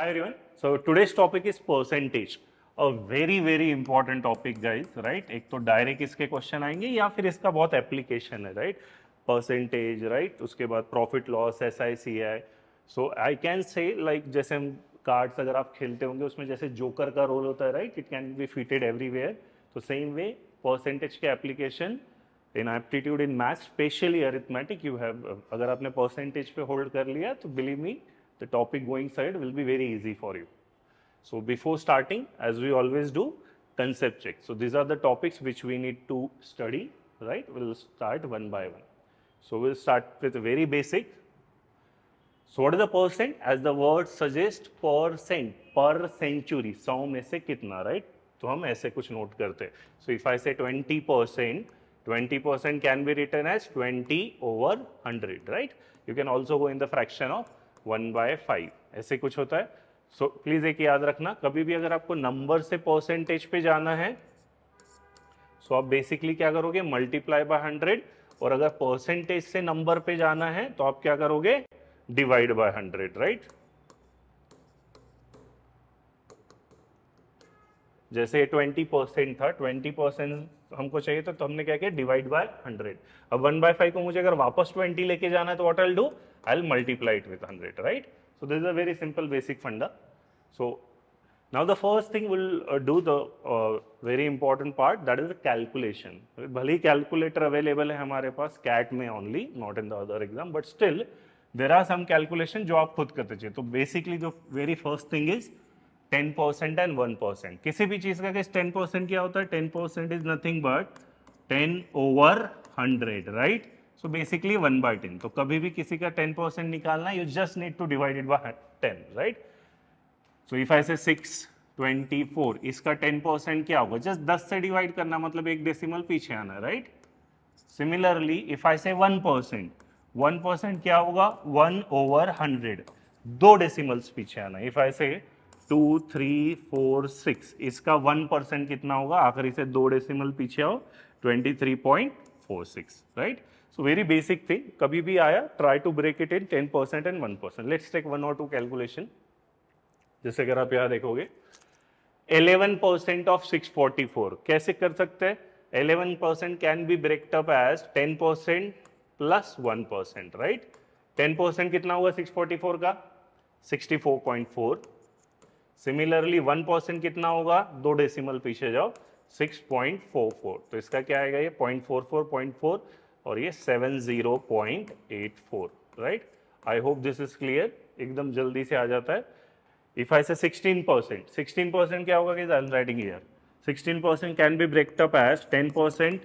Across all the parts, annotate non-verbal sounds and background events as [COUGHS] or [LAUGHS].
Hi everyone. So today's topic is percentage. A very very important topic guys, right? एक तो direct इसके question आएंगे या फिर इसका बहुत application है right? Percentage, right? उसके बाद profit loss, S I C I so I can जैसे हम कार्ड्स अगर आप खेलते होंगे उसमें जैसे joker का role होता है right? It can be fitted everywhere. So same way percentage के application in aptitude in math specially arithmetic you have अगर आपने परसेंटेज पे होल्ड कर लिया तो believe me the topic going side will be very easy for you. So before starting, as we always do, concept check. So these are the topics which we need to study, right? We'll start one by one. So we'll start with very basic. So what is the percent? As the word suggests, percent, per century. So में से right? So हम ऐसे कुछ note करते So if I say 20 percent, 20 percent can be written as 20 over 100, right? You can also go in the fraction of one by five ऐसे कुछ होता है सो so, प्लीज़ एक याद रखना कभी भी अगर आपको नंबर से परसेंटेज पे जाना है सो so आप बेसिकली क्या करोगे मल्टीप्लाई बाय हंड्रेड और अगर परसेंटेज से नंबर पे जाना है तो आप क्या करोगे डिवाइड बाय हंड्रेड राइट जैसे ट्वेंटी परसेंट था ट्वेंटी परसेंट हमको चाहिए था तो हमने क्या किया डिवाइड बाय हंड्रेड अब वन बाय फाइव को मुझे अगर वापस ट्वेंटी लेके जाना है तो what all do I L multiplied with hundred right so this a very simple basic funda so now the first thing will do the very important part that is the calculation भले ही calculator available है हमारे पास CAT में only not in the exam but still there are some calculation जो आप खुद करते चाहिए तो basically the very first thing is ten percent and one percent किसी भी चीज़ का टेन परसेंट क्या होता है ten percent is nothing but ten over hundred right so basically one by ten तो कभी भी किसी का टेन परसेंट निकालना you just need two divided by ten right so if I say six twenty four इसका ten percent क्या होगा just दस से डिवाइड करना मतलब एक डेसिमल पीछे आना right similarly if I say one percent one percent क्या होगा वन ओवर हंड्रेड दो डेसिमल्स पीछे आना if I say two three four six इसका वन परसेंट कितना होगा आखिरी से दो डेसिमल पीछे आओ twenty three point four six right so very basic thing कभी भी आया try to break it in ten percent and one percent let's take one और टू कैलकुलेशन जैसे अगर आप यहाँ देखोगे eleven percent of six forty four कैसे कर सकते हैं eleven percent can be breakup as ten percent plus one percent right ten percent कितना हुआ सिक्स फोर्टी फोर का sixty four point four similarly one percent कितना होगा दो डेसिमल पीछे जाओ सिक्स पॉइंट फोर फोर तो इसका क्या आएगा ये point point four four four और ये seven zero point eight four right I hope this is clear एकदम जल्दी से आ जाता है इफ आई से 16 परसेंट सिक्सटीन परसेंट क्या होगा कि राइटिंग ईयर 16 percent can be breakup as ten percent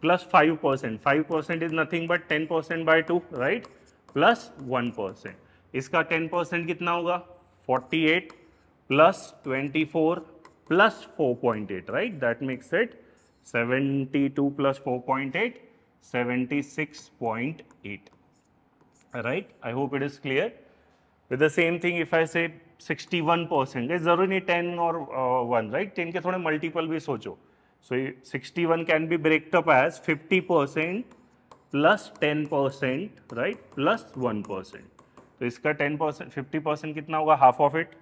plus five percent five percent is nothing but ten percent by two right plus one percent इसका टेन परसेंट कितना होगा forty eight plus 24 plus 4.8, right? That makes it 72 plus 4.8, 76.8, right? I hope it is clear. With the same thing, if I say 61 percent, it's only 10 or uh, 1, right? 10 ke thode multiple bhi socho. So 61 can be breaked up as 50 percent plus 10 percent, right? Plus one percent. So percent तो इसका 10 percent, 50 percent कितना होगा Half of it,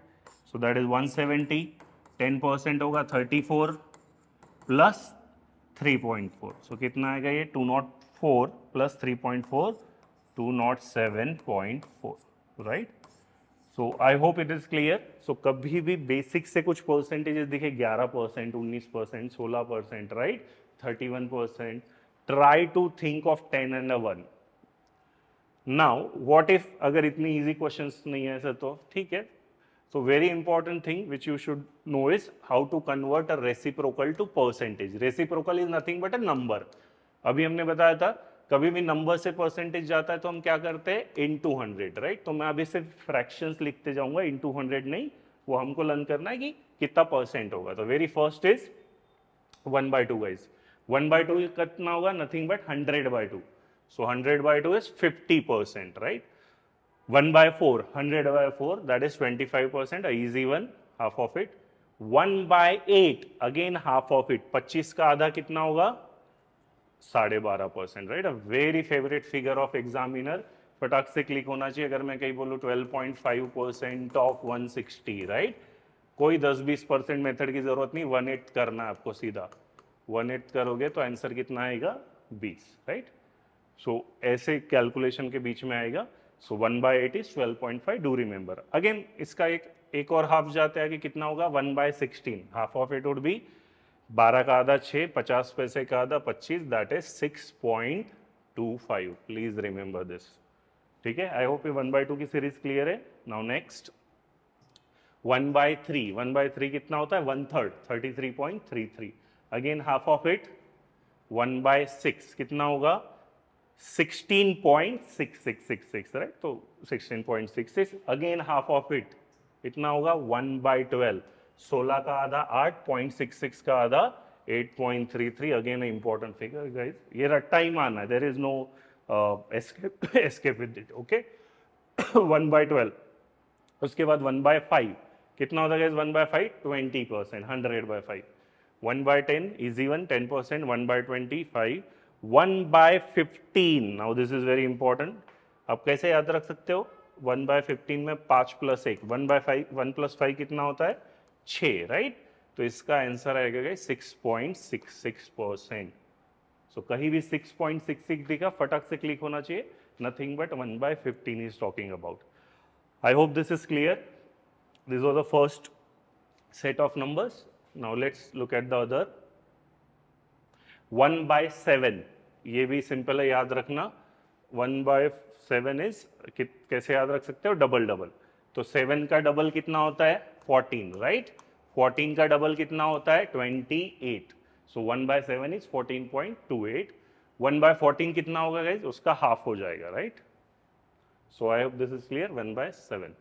so that is 170 ten percent होगा 34 plus 3.4 so कितना आएगा ये 204 plus 3.4 207.4 right so I hope it is clear so कभी भी बेसिक से कुछ परसेंटेजेस दिखे 11 परसेंट उन्नीस परसेंट सोलह percent right 31 percent try to think of 10 and a one now what if अगर इतनी इजी क्वेश्चंस नहीं है सर तो ठीक है So very important thing which you should know is how to convert a reciprocal to percentage. Reciprocal is nothing but a number. अभी हमने बताया था कभी भी नंबर से परसेंटेज जाता है तो हम क्या करते हैं इन टू हंड्रेड राइट तो मैं अभी सिर्फ फ्रैक्शंस लिखते जाऊंगा इन टू हंड्रेड नहीं वो हमको लर्न करना है कि कितना परसेंट होगा तो very first is one by two guys one by two कितना होगा nothing but hundred by two so hundred by two is fifty percent right 1 by 4, 100 by 4, that is 25%, a easy one, half of it. 1 by 8, again half of it. 25 का आधा कितना होगा साढ़े बारह percent right a very favourite figure of examiner फटाक से click होना चाहिए अगर मैं कहीं पॉइंट 12.5 परसेंट ऑफ 160 राइट कोई 10-20 परसेंट मेथड की जरूरत नहीं वन एट करना है आपको सीधा वन एट करोगे तो आंसर कितना आएगा 20 राइट सो so, ऐसे कैलकुलेशन के बीच में आएगा so one by eight is twelve point five do remember again इसका एक एक और हाफ जाता है कि कितना होगा one by sixteen half of it would be बारह का आधा छः पचास पैसे का आधा पच्चीस that is six point two five please remember this ठीक है आई होप ये वन बाय टू की सीरीज क्लियर है now next one by three one by three कितना होता है one third thirty three point three three again half of it one by six कितना होगा 16.6666 राइट तो 16.66 अगेन हाफ ऑफ इट इतना होगा 1 बाई ट्वेल्व सोलह का आधा 8.66 का आधा 8.33 अगेन इंपॉर्टेंट फिगर गाइस ये रट्टा ही मानना है there is no escape with it okay one by twelve उसके बाद वन बाय फाइव कितना होता है one by five twenty percent hundred by five one by ten is even ten percent one by twenty five one by fifteen now this is very important आप कैसे याद रख सकते हो वन बाय फिफ्टीन में पाँच प्लस एक one by five one plus five कितना होता है छ राइट तो इसका आंसर आएगा गई six point six six percent so कहीं भी सिक्स पॉइंट सिक्स सिक्स दिखा फटक से क्लिक होना चाहिए nothing but one by fifteen is talking about I hope this is clear this was the first set of numbers now let's look at the other one by seven ये भी simple है याद रखना one by seven is कैसे याद रख सकते हो डबल डबल तो सेवन का डबल कितना होता है फोर्टीन राइट फोर्टीन का डबल कितना होता है twenty eight so one by seven is fourteen point two eight one by fourteen कितना होगा गाइज उसका हाफ हो जाएगा right so I hope this is clear one by seven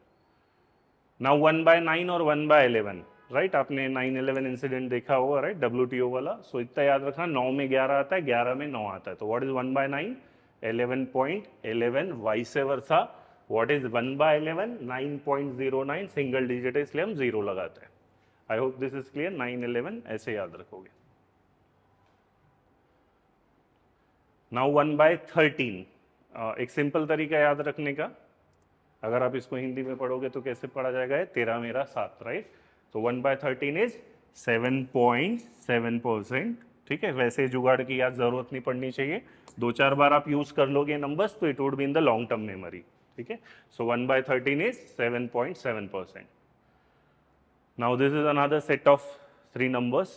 now one by nine और one by eleven right right? आपने 9/11 incident देखा होगा right W वाला सो इतना याद रखना नौ में ग्यारह आता है ग्यारह में नौ आता है तो what is one by nine eleven point eleven सेवर था what is one by eleven nine point zero nine single digit है इसलिए हम जीरो लगाते हैं I hope this is clear nine eleven ऐसे याद रखोगे नाउ वन बाय थर्टीन एक सिंपल तरीका याद रखने का अगर आप इसको हिंदी में पढ़ोगे तो कैसे पढ़ा जाएगा तेरह मेरा सात राइट right? तो one by thirteen is seven point seven percent ठीक है वैसे जुगाड़ की याद जरूरत नहीं पड़नी चाहिए दो चार बार आप यूज कर लोगे नंबर्स तो it would be in the long term memory ठीक है so one by thirteen is seven point seven percent now this is another set of three numbers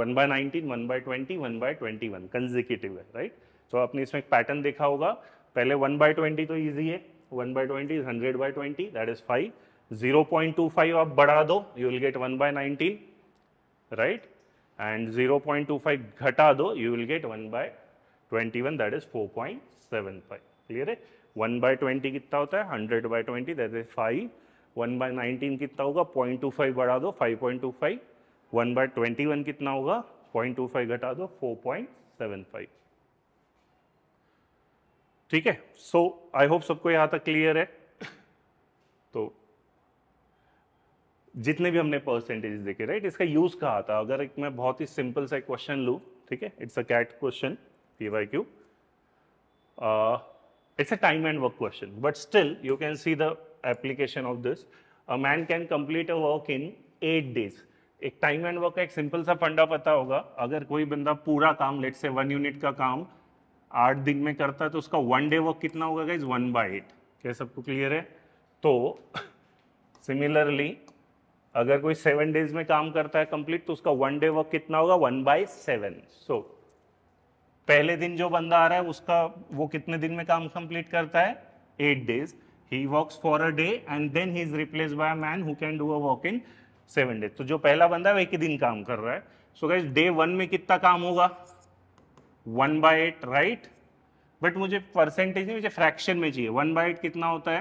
one by nineteen one by twenty one by twenty one consecutive है right right? तो so, आपने इसमें एक pattern देखा होगा पहले one by twenty तो easy है one by twenty is hundred by twenty that is five zero point two five आप बढ़ा दो you will get one by nineteen right and zero point two five घटा दो you will get one by twenty one that is four point seven five clear है one by twenty कितना होता है hundred by twenty that is five one by nineteen कितना होगा point two five बढ़ा दो five point two five one by twenty one कितना होगा पॉइंट टू फाइव घटा दो फोर पॉइंट सेवन फाइव ठीक है सो आई होप सबको यहाँ तक क्लियर है जितने भी हमने परसेंटेज देखे राइट इसका यूज कहा था अगर एक मैं बहुत ही सिंपल सा क्वेश्चन लू ठीक है it's a CAT question P Y Q it's a time and work question but still you can see the application of this a man can complete a work in eight days एक time and work का एक simple सा फंडा पता होगा अगर कोई बंदा पूरा काम लेट से वन यूनिट का काम आठ दिन में करता है तो उसका वन डे वर्क कितना होगा गाइज वन बाई एट क्या सबको क्लियर है तो सिमिलरली [LAUGHS] अगर कोई सेवन डेज में काम करता है कंप्लीट तो उसका वन डे वर्क कितना होगा वन बाय सेवन सो पहले दिन जो बंदा आ रहा है उसका वो कितने दिन में काम कंप्लीट करता है eight days he work for a day and then he is replace by a man who can do a work in seven days तो जो पहला बंदा है वो एक ही दिन काम कर रहा है सो गाइज डे वन में कितना काम होगा one by eight right but मुझे परसेंटेज नहीं मुझे फ्रैक्शन में चाहिए वन बाई एट कितना होता है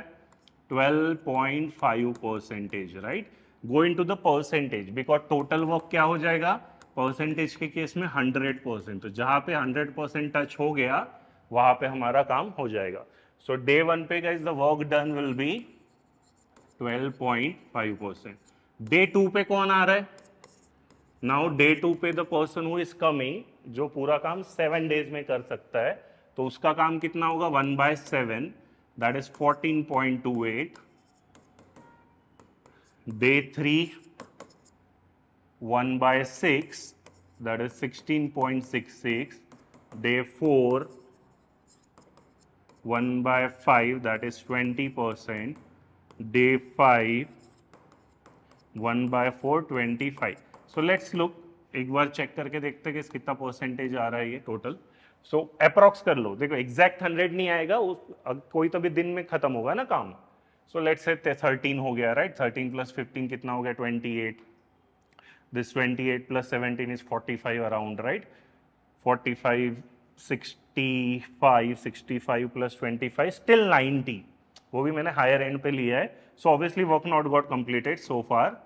twelve point five percentage right go in to the percentage because total work क्या हो जाएगा परसेंटेज के केस में हंड्रेड परसेंट तो जहां पे हंड्रेड परसेंट टच हो गया वहां पे हमारा काम हो जाएगा सो डे वन पे guys the work done will be 12.5 percent day two पे कौन आ रहा है नाउ डे टू पे the person who is coming जो पूरा काम सेवन डेज में कर सकता है तो उसका काम कितना होगा one by seven that is fourteen point two eight day 3 1 by 6 that is 16.66 day 4 1 by 5 that is 20 percent day 5 1 by 4 25 so let's look एक बार चेक करके देखते हैं कि कितना परसेंटेज आ रहा है ये टोटल सो so, अप्रोक्स कर लो देखो एग्जैक्ट हंड्रेड नहीं आएगा उस कोई तो भी दिन में खत्म होगा ना काम सो लेट्स से थर्टीन हो गया राइट थर्टीन प्लस फिफ्टीन कितना हो गया twenty eight this twenty eight plus seventeen is forty five around right forty five sixty five sixty five plus twenty five still ninety वो भी मैंने hire and pay लिया है so obviously work not got completed so far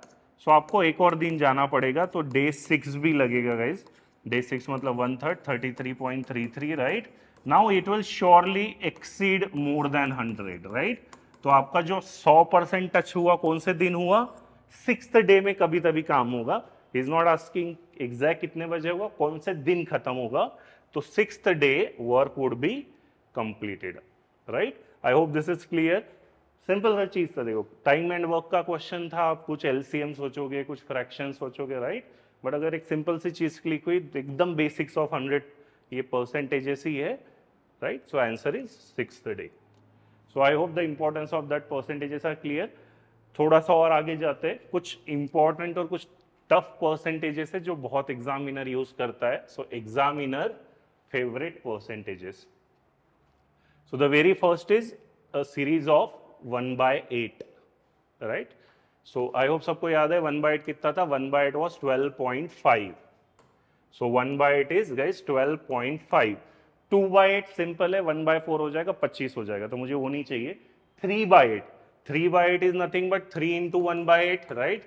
so आपको एक और दिन जाना पड़ेगा तो डे सिक्स भी लगेगा गाइज डे सिक्स मतलब one third thirty three point three three right now it will surely exceed more than hundred right तो आपका जो 100 परसेंट टच हुआ कौन से दिन हुआ सिक्स डे में कभी तभी काम होगा इज नॉट आस्किंग एग्जैक्ट कितने बजे होगा कौन से दिन खत्म होगा तो six day work would be completed right I hope this is clear simple सा चीज था देखो टाइम एंड वर्क का क्वेश्चन था आप कुछ एलसीएम सोचोगे कुछ फ्रैक्शन सोचोगे राइट बट अगर एक सिंपल सी चीज क्लिक हुई तो एकदम बेसिक्स ऑफ हंड्रेड ये परसेंटेजेस ही है right so answer is six day so I hope the importance of that percentages are clear थोड़ा सा और आगे जाते हैं कुछ इंपॉर्टेंट और कुछ टफ परसेंटेजेस है जो बहुत एग्जामिनर यूज करता है so examiner favourite percentages so the very first is a series of one by eight right so I hope सबको याद है वन बाय एट कितना था one by eight was twelve point five so one by eight is guys twelve point five two by eight simple है one by four हो जाएगा पच्चीस हो जाएगा तो मुझे वो नहीं चाहिए three by eight three by eight is nothing but three into one by eight right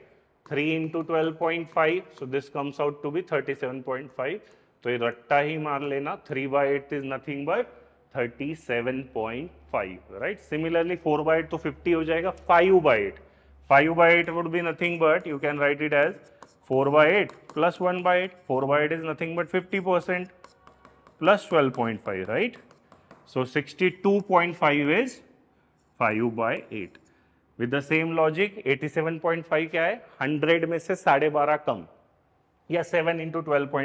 three into twelve point five so this comes out to be thirty seven point five तो ये रट्टा ही मान लेना three by eight is nothing but thirty seven point five right similarly four by eight तो fifty हो जाएगा five by eight five by eight would be nothing but you can write it as four by eight plus one by eight four by eight is nothing but fifty percent plus 12.5, right? So 62.5 is 5 by 8. With the same logic 87.5 क्या है 100 में से साढ़े बारह कम या 7 into twelve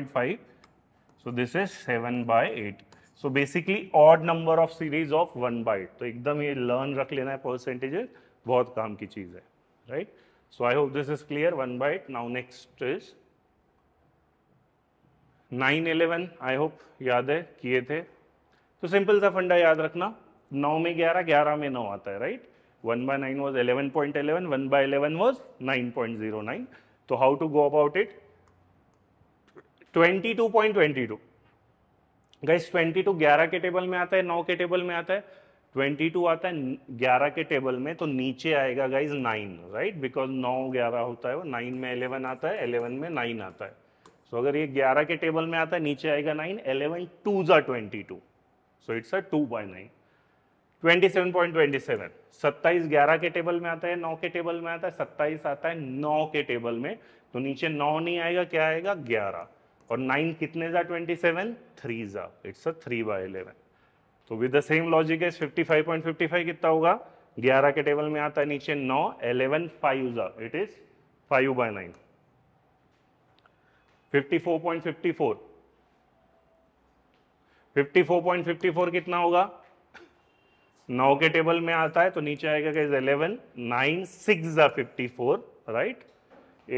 so this is 7 by eight so basically odd number of series of one by तो एकदम ये लर्न रख लेना है परसेंटेज बहुत काम की चीज़ है right so I hope this is clear one by eight now next is nine eleven I hope याद है किए थे तो सिंपल सा फंडा याद रखना नौ में ग्यारह ग्यारह में नौ आता है right one by nine was eleven point eleven one by eleven was nine point zero nine तो how to go about it twenty two point twenty two guys twenty two ग्यारह के टेबल में आता है नौ के टेबल में आता है ट्वेंटी टू आता है ग्यारह के टेबल में तो नीचे आएगा गाइज नाइन राइट बिकॉज नौ ग्यारह होता है वो नाइन में एलेवन आता है एलेवन में नाइन आता है सो अगर ये 11 के टेबल में आता है नीचे आएगा 9 11 टू जा twenty two so it's a two by nine twenty seven point twenty seven सत्ताईस ग्यारह के टेबल में आता है नौ के टेबल में आता है सत्ताईस आता है नौ के टेबल में तो नीचे नौ नहीं आएगा क्या आएगा ग्यारह और नाइन कितने जा ट्वेंटी सेवन थ्री जा it's a three by eleven तो विद द सेम लॉजिक है fifty five point fifty five कितना होगा ग्यारह के टेबल में आता है नीचे नौ एलेवन फाइव जा it is five by nine 54.54 कितना होगा नौ के टेबल में आता है तो नीचे आएगा guys eleven nine six fifty four right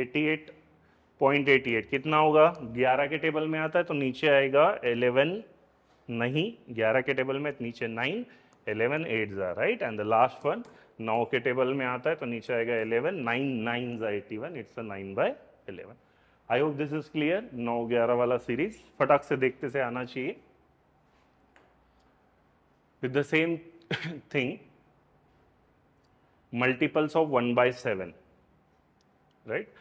eighty eight point eighty eight कितना होगा ग्यारह के टेबल में आता है तो नीचे आएगा एलेवन नहीं ग्यारह के टेबल में नीचे नाइन एलेवन एट ज़ा right and the last one नौ के टेबल में आता है तो नीचे आएगा एलेवन नाइन नाइन ज़ा eighty one it's nine by eleven I hope this is clear नौ ग्यारह वाला सीरीज फटाक से देखते से आना चाहिए with the same thing multiples of one by seven right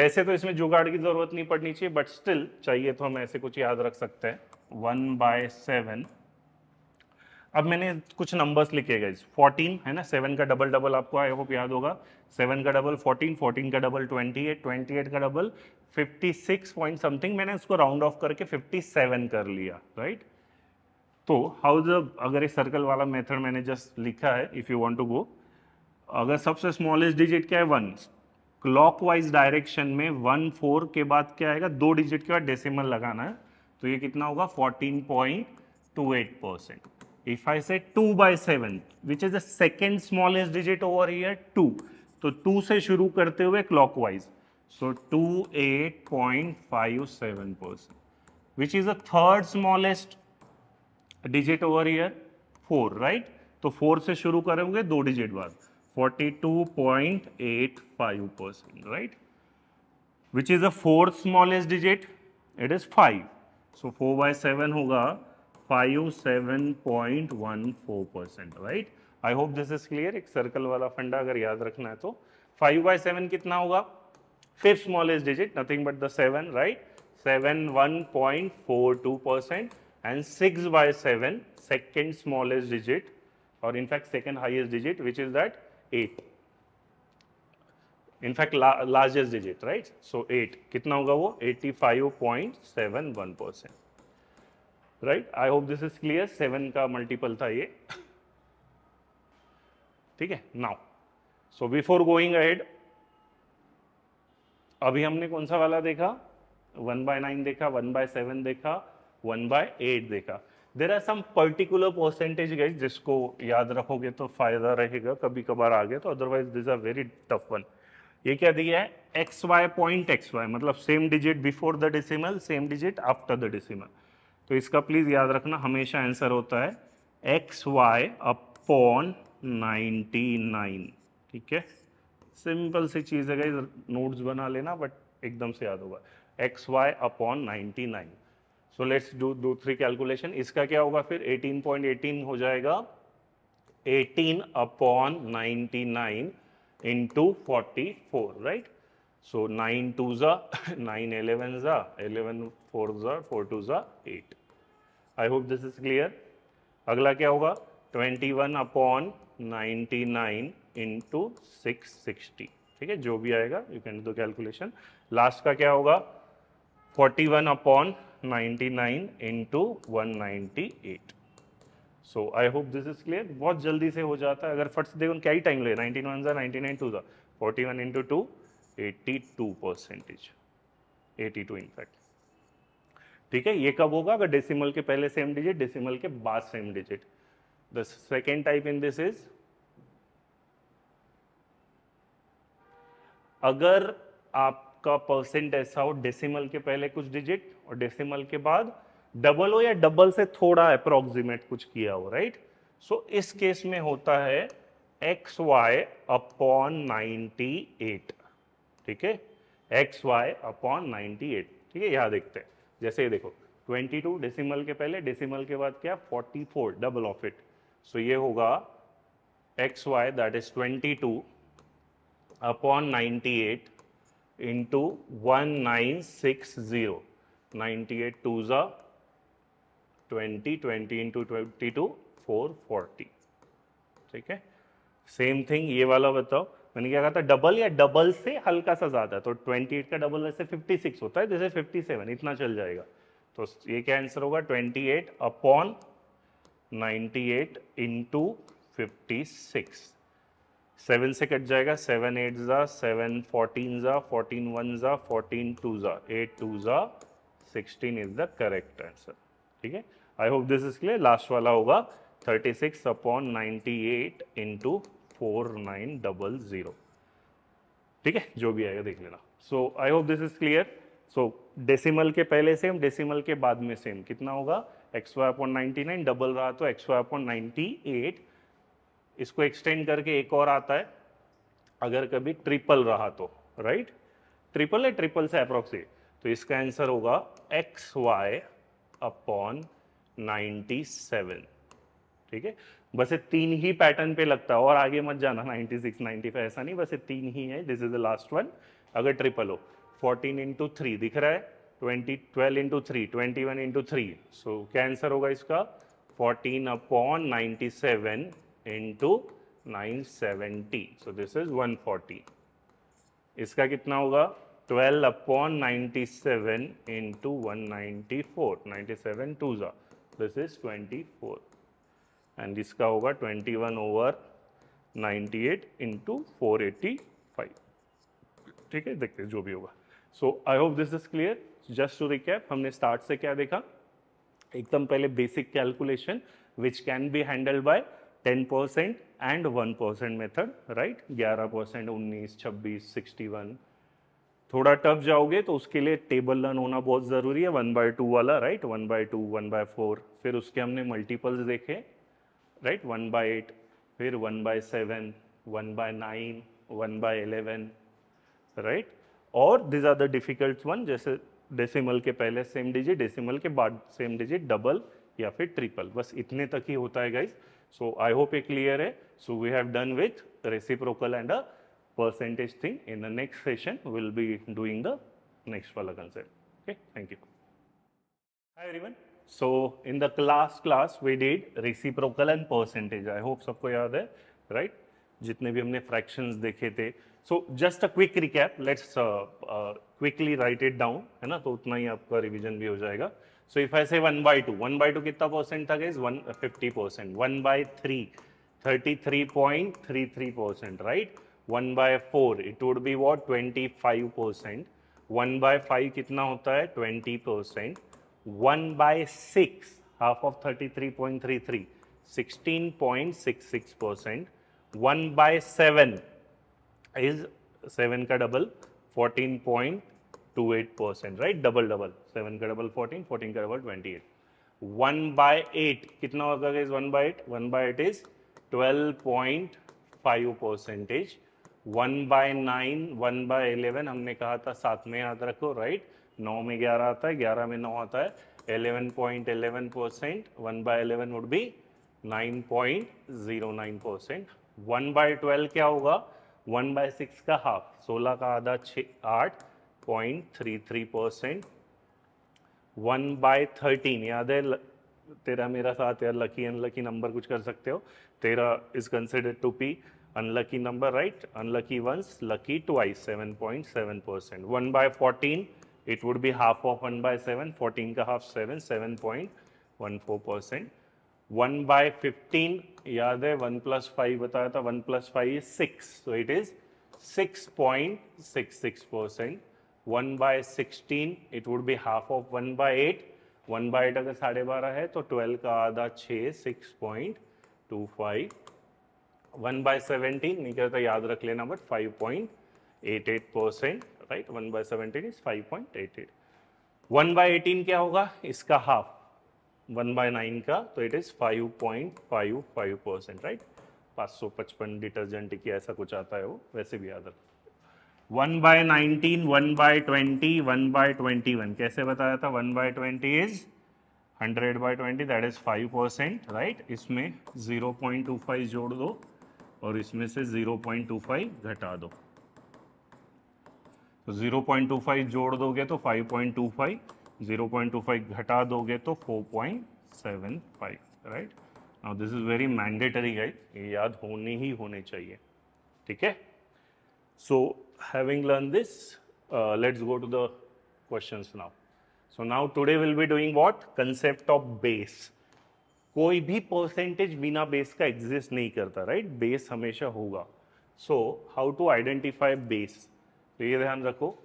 वैसे तो इसमें जुगाड़ की जरूरत नहीं पड़नी चाहिए बट स्टिल चाहिए तो हम ऐसे कुछ याद रख सकते हैं वन बाय सेवन अब मैंने कुछ नंबर्स लिखे गए फोर्टीन है ना सेवन का डबल डबल आपको आई होप याद होगा सेवन का डबल फोर्टीन फोर्टीन का double twenty eight twenty eight का double fifty six point something मैंने उसको राउंड ऑफ करके फिफ्टी सेवन कर लिया राइट तो हाउ द अगर ये सर्कल वाला मेथड मैंने जस्ट लिखा है if you want to go अगर सबसे स्मॉलेस्ट डिजिट क्या है वन क्लॉक वाइज डायरेक्शन में वन फोर के बाद क्या आएगा दो डिजिट के बाद डेसिमल लगाना है तो ये कितना होगा fourteen point two eight percent if I say two by seven which is the second smallest digit over here two तो टू से शुरू करते हुए clockwise so two eight point five seven percent which is a third smallest digit over here four right तो four से शुरू करेंगे दो डिजिट बाद forty two point eight five percent right which is a fourth smallest digit it is five so four by seven होगा five seven point one four percent right I hope this is clear एक circle वाला फंडा अगर याद रखना है तो five by seven कितना होगा fifth smallest digit nothing but the seven right seven one point four two percent and six by seven second smallest digit और in fact second highest digit which is that eight in fact largest digit right so eight कितना होगा वो eighty five point seven one percent right I hope this is clear seven का multiple था ये ठीक है now so before going ahead अभी हमने कौन सा वाला देखा वन बाय नाइन देखा वन बाय सेवन देखा वन बाय एट देखा there are some particular percentage गए जिसको याद रखोगे तो फायदा रहेगा कभी कभार आ तो otherwise this are very tough one ये क्या दिया है X Y point X Y मतलब same digit before the decimal same digit after the decimal तो इसका प्लीज याद रखना हमेशा आंसर होता है एक्स वाई अपॉन 99 ठीक है सिंपल सी चीज़ है गई नोट्स बना लेना बट एकदम से याद होगा X Y upon ninety nine so let's do दो थ्री कैलकुलेशन इसका क्या होगा फिर 18.18 हो जाएगा 18 upon 99 nine into forty right so nine two ज़ा नाइन एलेवन ज़ा एलेवन फोर ज़ा फोर टू ज़ा eight I hope this is clear अगला क्या होगा 21 upon ninety nine into six sixty ठीक है जो भी आएगा you can do calculation last का क्या होगा forty one upon ninety nine into one ninety eight so I hope this is clear बहुत जल्दी से हो जाता है अगर फट से देखो क्या ही टाइम लगे नाइनटीन वन ज़ा नाइनटी नाइन टू ज़ा forty one into two eighty two percentage eighty two in fact ठीक है ये कब होगा अगर डेसिमल के पहले सेम डिजिट डेसिमल के बाद same digit The second type in this is अगर आपका ऐसा हो डेसिमल के पहले कुछ डिजिट और डेसिमल के बाद डबल हो या डबल से थोड़ा अप्रोक्सीमेट कुछ किया हो राइट सो so, इस केस में होता है X Y upon ninety eight ठीक है X Y upon ninety eight ठीक है यहाँ देखते हैं जैसे ये देखो टू डेसिमल के पहले डेसीमल के बाद क्या forty four double of it so ये होगा X Y that is twenty two upon ninety eight into one nine six zero ninety eight two ज़ा twenty twenty into twenty two four forty ठीक है same thing ये वाला बताओ मैंने क्या कहा था डबल या डबल से हल्का सा ज़्यादा तो ट्वेंटी एट का डबल वैसे फिफ्टी सिक्स होता है जैसे फिफ्टी सेवन इतना चल जाएगा तो ये क्या आंसर होगा twenty eight upon ninety eight into fifty six seven से कट जाएगा सेवन एट ज़ा सेवन फोर्टीन ज़ा फोर्टीन वन ज़ा फोर्टीन टू ज़ा एट टू ज़ा sixteen is the correct answer ठीक है I hope this is clear last वाला होगा thirty six upon ninety eight into four nine double zero ठीक है जो भी आएगा देख लेना so I hope this is clear so decimal के पहले सेम डेसिमल के बाद में सेम कितना होगा X Y upon ninety nine double रहा तो X Y upon ninety eight इसको एक्सटेंड करके एक और आता है अगर कभी ट्रिपल रहा तो राइट ट्रिपल है ट्रिपल से अप्रोक्सी तो इसका आंसर होगा X Y upon ninety seven ठीक है बस ये तीन ही पैटर्न पे लगता है और आगे मत जाना 96, 95 ऐसा नहीं बस ये तीन ही है this is the last one अगर ट्रिपल हो 14 इंटू थ्री दिख रहा है twenty twelve into three twenty one into three so क्या आंसर होगा इसका fourteen upon ninety seven into nine seventy so this is one forty इसका कितना होगा twelve upon ninety seven into one ninety four ninety seven two ज़ा this is twenty four and इसका होगा twenty one over ninety eight into four eighty five ठीक है देखते जो भी होगा so I hope this is clear just to recap हमने स्टार्ट से क्या देखा एकदम पहले basic calculation which can be handle by 10 percent and 1 percent method right 11 percent उन्नीस छब्बीस सिक्सटी थोड़ा टफ जाओगे तो उसके लिए टेबल लर्न होना बहुत ज़रूरी है वन बाय टू वाला right one by two one by four फिर उसके हमने मल्टीपल्स देखे राइट वन बाय एट फिर one by seven one by nine one by eleven right और these are the difficult one जैसे डेसिमल के पहले सेम डिजिट डेसिमल के बाद सेम डिजिट डबल या फिर ट्रिपल बस इतने तक ही होता है गाइज सो आई होप ये क्लियर है so we have done with reciprocal and a percentage thing in the next session will be doing the next वाला concept okay thank you hi every so in the class class we did reciprocal and percentage I hope सबको याद है right right? जितने भी हमने fractions देखे थे so just a quick recap let's quickly write it down है ना तो उतना ही आपका रिविजन भी हो जाएगा सो if I say one by two one by two कितना परसेंट था guess one fifty percent one by three thirty three point three three percent right one by four it would be what twenty five percent one by five कितना होता है twenty percent one by six half of thirty three point three three sixteen point six six percent one by seven is seven का double 14.28 percent right double double seven का double 14 14 का double 28 one by eight कितना होगा is one by eight one by eight is 12.5 percentage one by nine one by eleven हमने कहा था सात में याद रखो राइट नौ में ग्यारह आता है ग्यारह में नौ आता है eleven point eleven percent one by eleven would be nine point zero nine percent one by twelve क्या होगा वन बाय सिक्स का हाफ सोलह का आधा छ आठ point three three percent one by thirteen याद है तेरा मेरा साथ यार लकी अनलकी नंबर कुछ कर सकते हो तेरा is considered to be unlucky number right unlucky once lucky twice seven point seven percent one by fourteen it would be half of one by seven fourteen का half seven seven point one four percent one by fifteen याद है one plus five बताया था one plus five is six so it is six point six six percent one by sixteen it would be half of one by eight one by eight अगर साढ़े बारह है तो twelve का आधा छः six point two five one by seventeen नहीं कहता याद रख लेना but five point eight eight percent right one by seventeen is five point eight eight one by eighteen क्या होगा इसका हाफ वन बाय नाइन का तो it is five point five five percent right पाँच सौ पचपन डिटर्जेंट की ऐसा कुछ आता है वो वैसे भी other one by nineteen one by twenty one by twenty one कैसे बताया था one by twenty is hundred by twenty that is five percent right इसमें ज़ीरो पॉइंट टू फाइव जोड़ दो और इसमें से ज़ीरो पॉइंट टू फाइव घटा दो तो ज़ीरो पॉइंट टू फाइव जोड़ दोगे तो फाइव पॉइंट टू फाइव 0.25 घटा दोगे तो 4.75 right now this is very mandatory guys ये याद होने ही होने चाहिए ठीक है so having learn this let's go to the questions now so now today will be doing what concept of base कोई भी परसेंटेज बिना बेस का एग्जिस्ट नहीं करता राइट right? बेस हमेशा होगा so how to identify base तो ये ध्यान रखो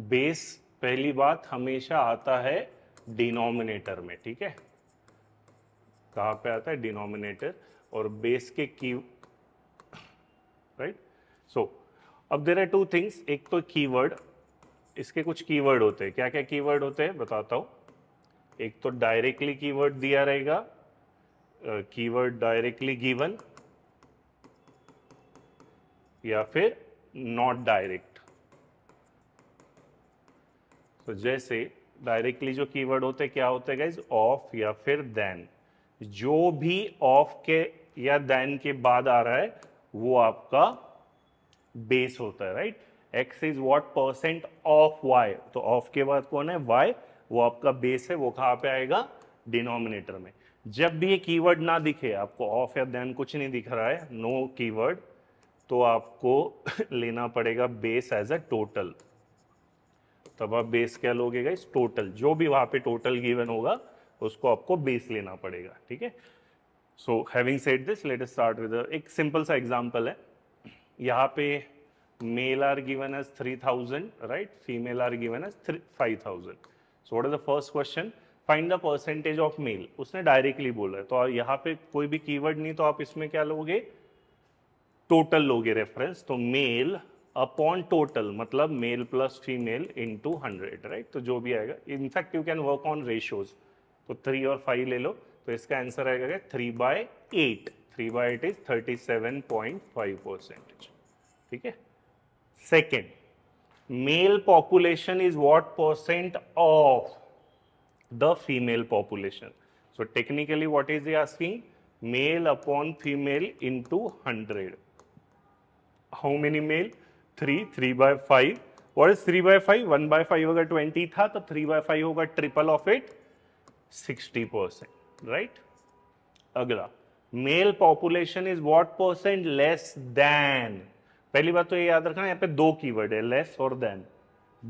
बेस पहली बात हमेशा आता है डिनोमिनेटर में ठीक है कहां पे आता है डिनोमिनेटर और बेस के की राइट सो अब देर आर टू थिंग्स एक तो कीवर्ड इसके कुछ कीवर्ड होते हैं क्या क्या कीवर्ड होते हैं बताता हूं एक तो डायरेक्टली कीवर्ड दिया रहेगा कीवर्ड डायरेक्टली गिवन या फिर नॉट डायरेक्ट तो जैसे डायरेक्टली जो कीवर्ड होते क्या होते गाइज ऑफ या फिर देन जो भी ऑफ के या देन के बाद आ रहा है वो आपका बेस होता है right X is what percent of Y तो ऑफ के बाद कौन है वाई वो आपका बेस है वो कहाँ पे आएगा डिनोमिनेटर में जब भी ये कीवर्ड ना दिखे आपको ऑफ या देन कुछ नहीं दिख रहा है नो no कीवर्ड तो आपको [LAUGHS] लेना पड़ेगा बेस एज अ टोटल तब आप बेस क्या लोगे गाइस टोटल जो भी वहां पे टोटल गिवन होगा उसको आपको बेस लेना पड़ेगा ठीक है so having said this let start with एक सिंपल सा एग्जांपल है यहाँ पे male are male are given as 3000 right female are given five thousand so what is the first question find the percentage of male उसने directly बोला है तो यहाँ पे कोई भी कीवर्ड नहीं तो आप इसमें क्या लोगे टोटल लोगे रेफरेंस तो मेल अपॉन टोटल मतलब male plus female in to hundred right तो जो भी आएगा in fact you can work on ratios तो थ्री और फाइव ले लो तो इसका आंसर आएगा three by eight three by eight is thirty seven point five percentage ठीक है second male population is what percent of the female population. So technically what is he asking? Male upon female into 100. How many male? Three three by five और is three by five one by five अगर twenty था तो three by five होगा triple of it sixty percent right अगला male population is what percent less than पहली बात तो ये याद रखना यहाँ पे दो कीवर्ड है लेस और देन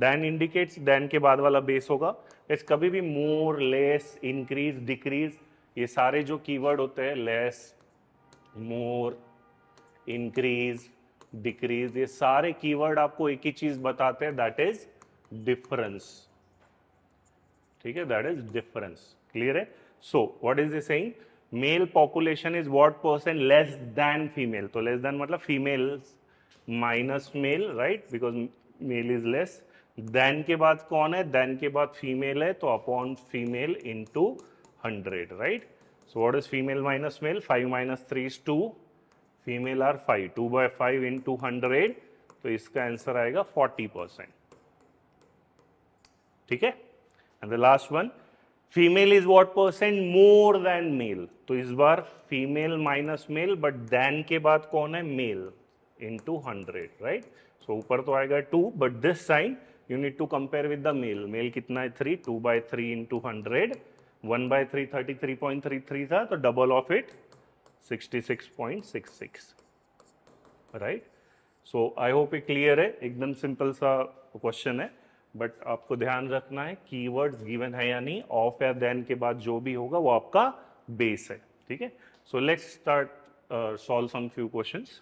देन इंडिकेट्स देन के बाद वाला बेस होगा इस कभी भी मोर लेस इंक्रीज डिक्रीज ये सारे जो कीवर्ड होते हैं लेस मोर इंक्रीज डिक्रीज ये सारे कीवर्ड आपको एक ही चीज बताते हैं दैट इज डिफरेंस ठीक है दैट इज डिफरेंस क्लियर है so what is this saying male population is what percent less than female तो लेस देन मतलब female minus male right because male is less than के बाद कौन है then के बाद फीमेल है तो upon female in to hundred right so what is female minus male five minus three is two female are five two by five in to hundred तो इसका आंसर आएगा फोर्टी परसेंट ठीक है and the last one female is what percent more than male तो इस बार female minus male but then के बाद कौन है male in to hundred right so ऊपर तो आएगा to but this sign you need to compare with the male male कितना है three two by three in to hundred one by three thirty three point three three था तो double of it 66.66 right so I hope ये clear है एकदम simple सा question है but आपको ध्यान रखना है कीवर्ड्स गिवन है या नहीं ऑफ या देन के बाद जो भी होगा वो आपका बेस है ठीक है so let's start solve some few questions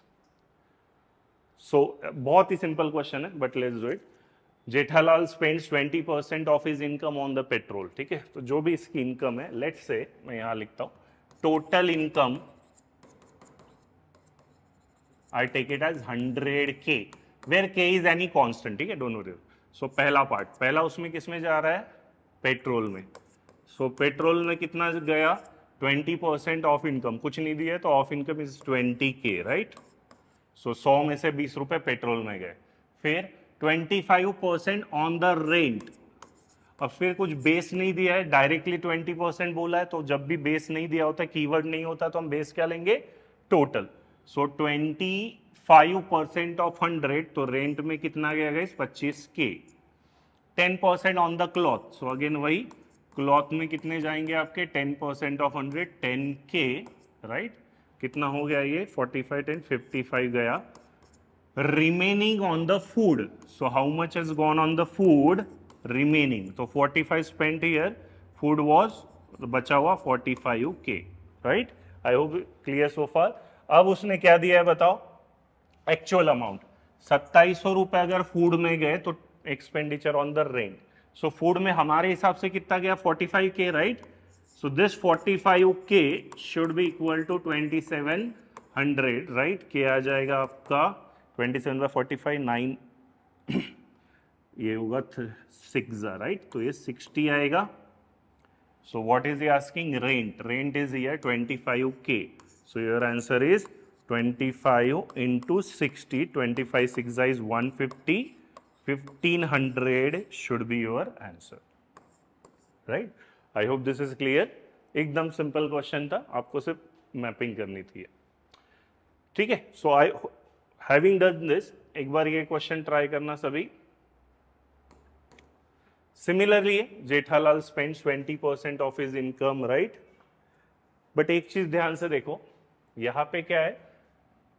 so बहुत ही सिंपल क्वेश्चन है but let's do it Jethalal spends 20 percent of his income on the petrol ठीक है तो जो भी इसकी इनकम है लेट्स से मैं यहां लिखता हूँ total income I take it as hundred K where K is any constant ठीक है डोंट वरी सो पहला पार्ट पहला उसमें किस में जा रहा है पेट्रोल में सो so, पेट्रोल में कितना गया ट्वेंटी परसेंट ऑफ इनकम कुछ नहीं दिया तो of income is twenty K right so सौ में से बीस रुपए पेट्रोल में गए फिर twenty five percent on the rent अब फिर कुछ बेस नहीं दिया है डायरेक्टली ट्वेंटी परसेंट बोला है तो जब भी बेस नहीं दिया होता कीवर्ड नहीं होता तो हम बेस क्या लेंगे total so twenty five percent of hundred तो रेंट में कितना गया गया पच्चीस K ten percent on the cloth so again वही क्लॉथ में कितने जाएंगे आपके ten percent of hundred ten K right कितना हो गया ये forty five ten fifty five गया remaining on the food so how much is gone on the food remaining तो forty five spent here food was बचा हुआ forty five K right I hope clear so far अब उसने क्या दिया है बताओ एक्चुअल अमाउंट सत्ताईस सौ अगर फूड में गए तो expenditure on the rent so food में हमारे हिसाब से कितना गया 45 के right so this 45 K should be equal to 2700 right K आ जाएगा आपका 27 seven by forty five nine ये होगा सिक्स राइट तो ये 60 आएगा सो व्हाट इज ये आस्किंग रेंट रेंट इज ये 25 के So your answer is 25 into 60, 25 6 is 150, 1500 should be your answer. Right? I hope this is clear. एकदम सिंपल क्वेश्चन था आपको सिर्फ मैपिंग करनी थी ठीक है so I having done this एक बार ये क्वेश्चन ट्राई करना सभी similarly Jethalal spend 20 percent of his income right but एक चीज ध्यान से देखो यहाँ पे क्या है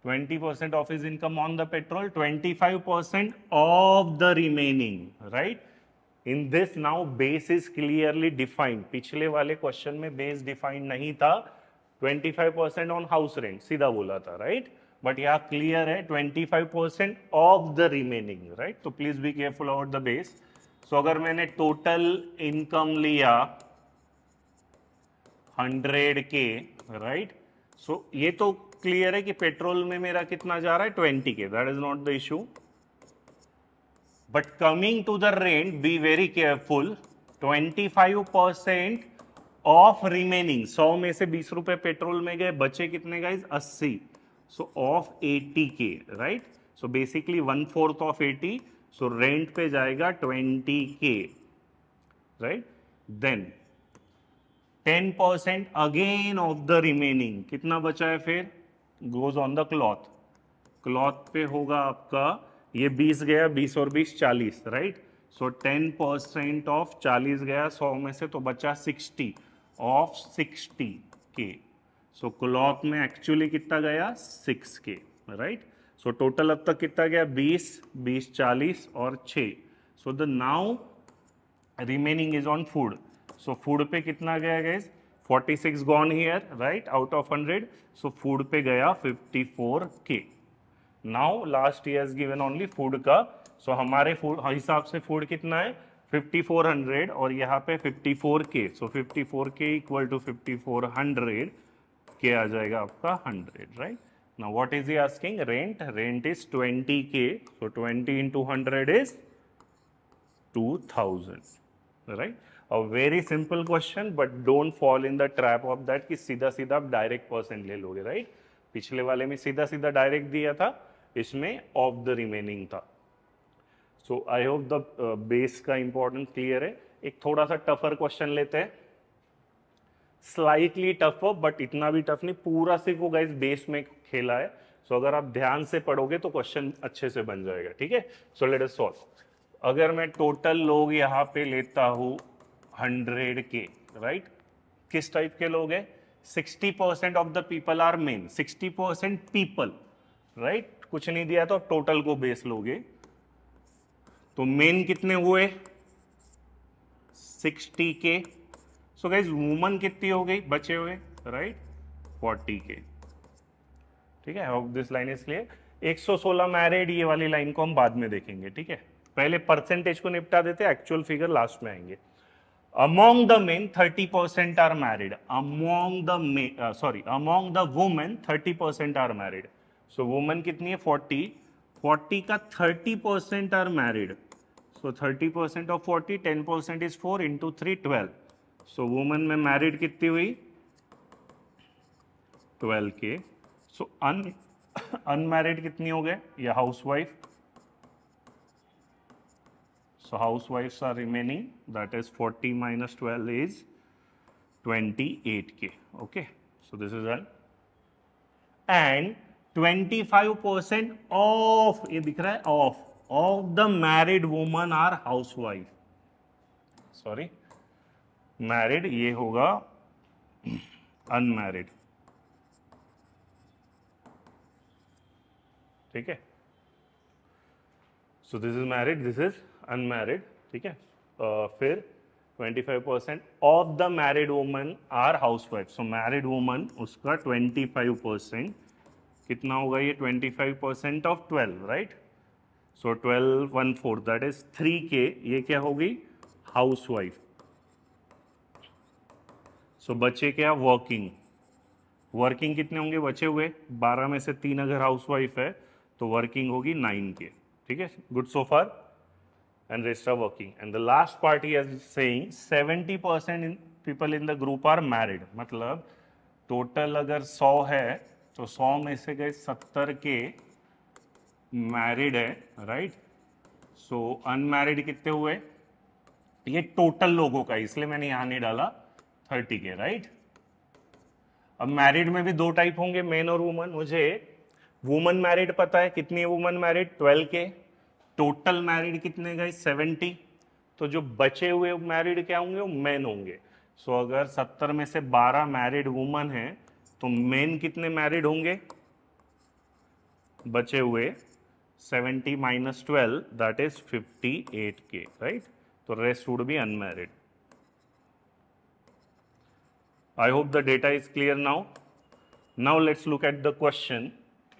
twenty percent of his income on the petrol twenty five percent of the remaining right in this now base is clearly defined पिछले वाले क्वेश्चन में बेस डिफाइंड नहीं था twenty five percent on house rent सीधा बोला था right but यहाँ clear है twenty five percent of the remaining right तो please be careful about the base so अगर मैंने टोटल इनकम लिया hundred K right right? So so, ये तो क्लियर है कि पेट्रोल में मेरा कितना जा रहा है twenty K that is not the issue but coming to the rent be very careful twenty five percent of remaining सौ में से बीस रुपए पेट्रोल में गए बचे कितने गए अस्सी so of eighty K right so basically one fourth of eighty so rent पे जाएगा twenty K right then ten percent again of the remaining कितना बचा है फिर goes on the cloth cloth पे होगा आपका ये बीस गया बीस और बीस चालीस right so ten percent of चालीस गया सौ में से तो बचा सिक्सटी ऑफ सिक्सटी के सो क्लॉथ में एक्चुअली कितना गया सिक्स के राइट सो टोटल अब तक कितना गया बीस बीस चालीस और 6 so the now remaining is on food so food पे कितना गया guess 46 six gone here right out of 100 so food पे गया 54 K now last here given only food का सो so, हमारे फूड हाँ, हिसाब से फूड कितना है 5400 और यहाँ पे K so so K equal to 5400 K आ जाएगा आपका 100 right now what is he asking rent rent is K so 20 into hundred is 2000 right a very simple question but don't fall in the trap of that कि सीधा सीधा आप direct percent ले लोगे right right? पिछले वाले में सीधा सीधा डायरेक्ट दिया था इसमें ऑफ द रिमेनिंग था so I hope the base का इंपॉर्टेंस क्लियर है एक थोड़ा सा टफर क्वेश्चन लेते हैं स्लाइटली टफ बट इतना भी टफ नहीं पूरा सिर्फ वो गाइस बेस में खेला है सो so, अगर आप ध्यान से पढ़ोगे तो क्वेश्चन अच्छे से बन जाएगा ठीक है सो लेट अस सॉल्व अगर मैं टोटल लोग यहाँ पे लेता हूँ हंड्रेड के राइट किस टाइप के लोग हैं sixty percent of the people are men sixty percent people right कुछ नहीं दिया तो टोटल को बेस लोगे तो मेन कितने हुए सिक्सटी के सो गाइज वुमन कितनी हो गई बचे हुए राइट फोर्टी के ठीक है hope this line is clear 116 married ये वाली लाइन को हम बाद में देखेंगे ठीक है पहले परसेंटेज को निपटा देते एक्चुअल फिगर लास्ट में आएंगे among the men 30% are married among the men uh, sorry among the women 30% are married so women kitni hai 40 40 ka 30% are married so 30% of 40 10% is 4 into 3 12 so women mein married kitni hui 12 के so un unmarried kitni ho gaye ya housewife So housewives are remaining that is 40 minus 12 is 28k okay. So this is all and 25% of ये दिख रहा है of of the married woman are housewife sorry married ये होगा unmarried ठीक है so this is married this is unmarried ठीक है फिर 25 percent of the married woman are housewife so married woman उसका 25 परसेंट कितना होगा ये 25 percent of 12 right so 12 one four that is three K ये क्या होगी हाउस वाइफ सो बच्चे क्या वर्किंग वर्किंग कितने होंगे बचे हुए 12 में से तीन अगर हाउस वाइफ है तो वर्किंग होगी नाइन के ठीक है good so far and rest are working. And the last party is saying 70% in people in the group are married. मतलब total अगर 100 है तो 100 में से गए 70 के married है right? So unmarried कितने हुए ये total लोगों का इसलिए मैंने यहाँ नहीं डाला 30 के right? अब मैरिड में भी दो टाइप होंगे मेन और वुमन मुझे वुमन मैरिड पता है कितनी वुमन मैरिड 12 के टोटल मैरिड कितने गए सेवेंटी तो जो बचे हुए मैरिड क्या होंगे वो मेन होंगे सो so, अगर सत्तर में से बारह मैरिड वुमन हैं तो मेन कितने मैरिड होंगे बचे हुए seventy minus twelve that is fifty eight K right तो rest would be unmarried I hope the data is clear now now let's look at the question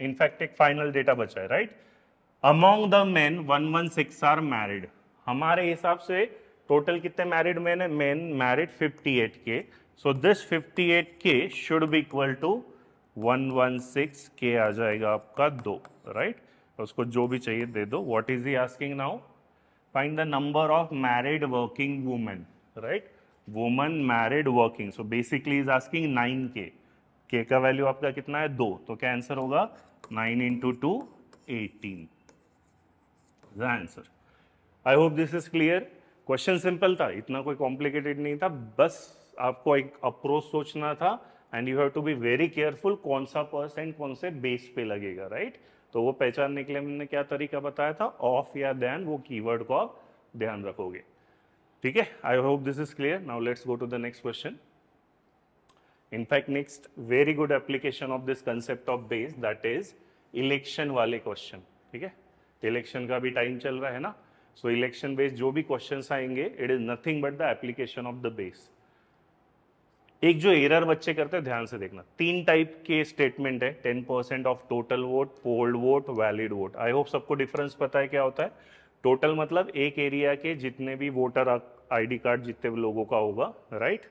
in fact एक final data बचा है right right? Among the man one one six are married हमारे हिसाब से टोटल कितने married man है man married 58 K so this 58 के शुड बी इक्वल टू 116 के आ जाएगा आपका दो राइट right? तो उसको जो भी चाहिए दे दो what is he asking now find the number of married working women right woman married working so basically is asking nine K K का वैल्यू आपका कितना है दो तो क्या आंसर होगा nine into two eighteen the answer I hope this is clear question simple था इतना कोई कॉम्प्लिकेटेड नहीं था बस आपको एक अप्रोच सोचना था and you have to be very careful कौन सा परसेंट कौन से बेस पे लगेगा राइट right? तो वो पहचानने के लिए मैंने क्या तरीका बताया था ऑफ या दैन वो कीवर्ड को आप ध्यान रखोगे ठीक है I hope this is clear now let's go to the next question in fact next very good application of this concept of base that is election वाले क्वेश्चन ठीक है इलेक्शन का भी टाइम चल रहा है ना सो इलेक्शन बेस्ड जो भी क्वेश्चन आएंगे it is nothing but the application of the base एक जो एरर बच्चे करते हैं ध्यान से देखना तीन टाइप के स्टेटमेंट है ten percent of total vote polled vote valid vote I hope सबको डिफरेंस पता है क्या होता है टोटल मतलब एक एरिया के जितने भी वोटर आईडी कार्ड जितने भी लोगों का होगा राइट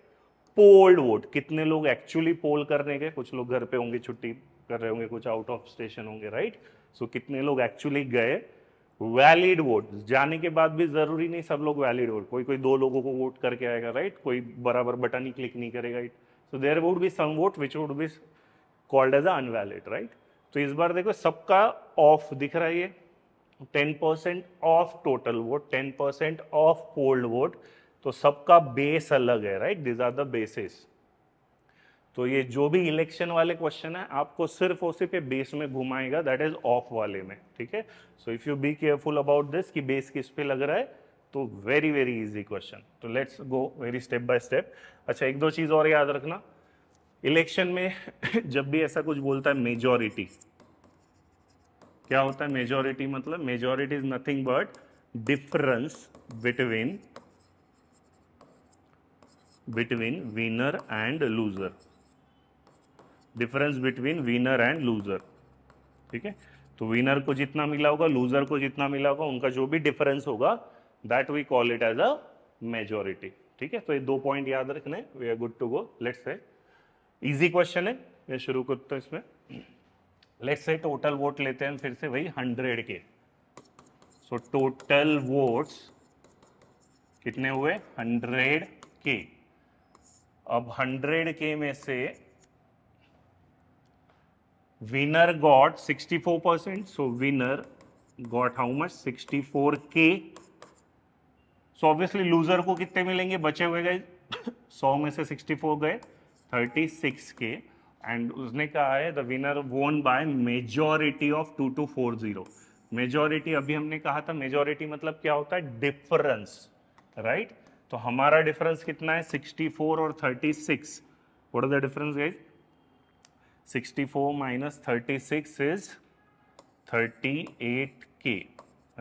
पोल्ड वोट कितने लोग एक्चुअली पोल करने गए कुछ लोग घर पे होंगे छुट्टी कर रहे होंगे कुछ आउट ऑफ स्टेशन होंगे राइट right? सो कितने लोग एक्चुअली गए वैलिड वोट जाने के बाद भी जरूरी नहीं सब लोग वैलिड वोट कोई कोई दो लोगों को वोट करके आएगा राइट कोई बराबर बटन ही क्लिक नहीं करेगा it so there would be some vote which would be called as unvalid right तो इस बार देखो सबका ऑफ दिख रहा है ये ten percent of total vote ten percent of polled vote तो सबका बेस अलग है right these are the basis तो ये जो भी इलेक्शन वाले क्वेश्चन है आपको सिर्फ और सिर्फ बेस में घुमाएगा दैट इज ऑफ वाले में ठीक है so if you be careful about this कि बेस किस पे लग रहा है तो वेरी वेरी इजी क्वेश्चन तो let's go very step by step अच्छा एक दो चीज़ और याद रखना इलेक्शन में [LAUGHS] जब भी ऐसा कुछ बोलता है मेजोरिटी क्या होता है मेजोरिटी मतलब majority is nothing but difference between between winner and loser difference between winner and loser ठीक है तो विनर को जितना मिला होगा लूजर को जितना मिला होगा उनका जो भी डिफरेंस होगा that we call it as a majority ठीक है तो ये दो पॉइंट याद रखने we are good to go let's say easy question है मैं शुरू करते हैं इसमें लेट्स से टोटल वोट लेते हैं फिर से वही हंड्रेड के सो टोटल वोट्स कितने हुए हंड्रेड के अब हंड्रेड के में से winner got 64%. So winner got how much? 64k. So obviously loser को कितने मिलेंगे बचे हुए गए 100 में से 64 गए 36k. एंड उसने कहा है the winner won by majority of two two four zero majority अभी हमने कहा था मेजोरिटी मतलब क्या होता है डिफरेंस राइट right? तो हमारा डिफरेंस कितना है 64 और 36 what are the difference guys 64 minus 36 is 38k,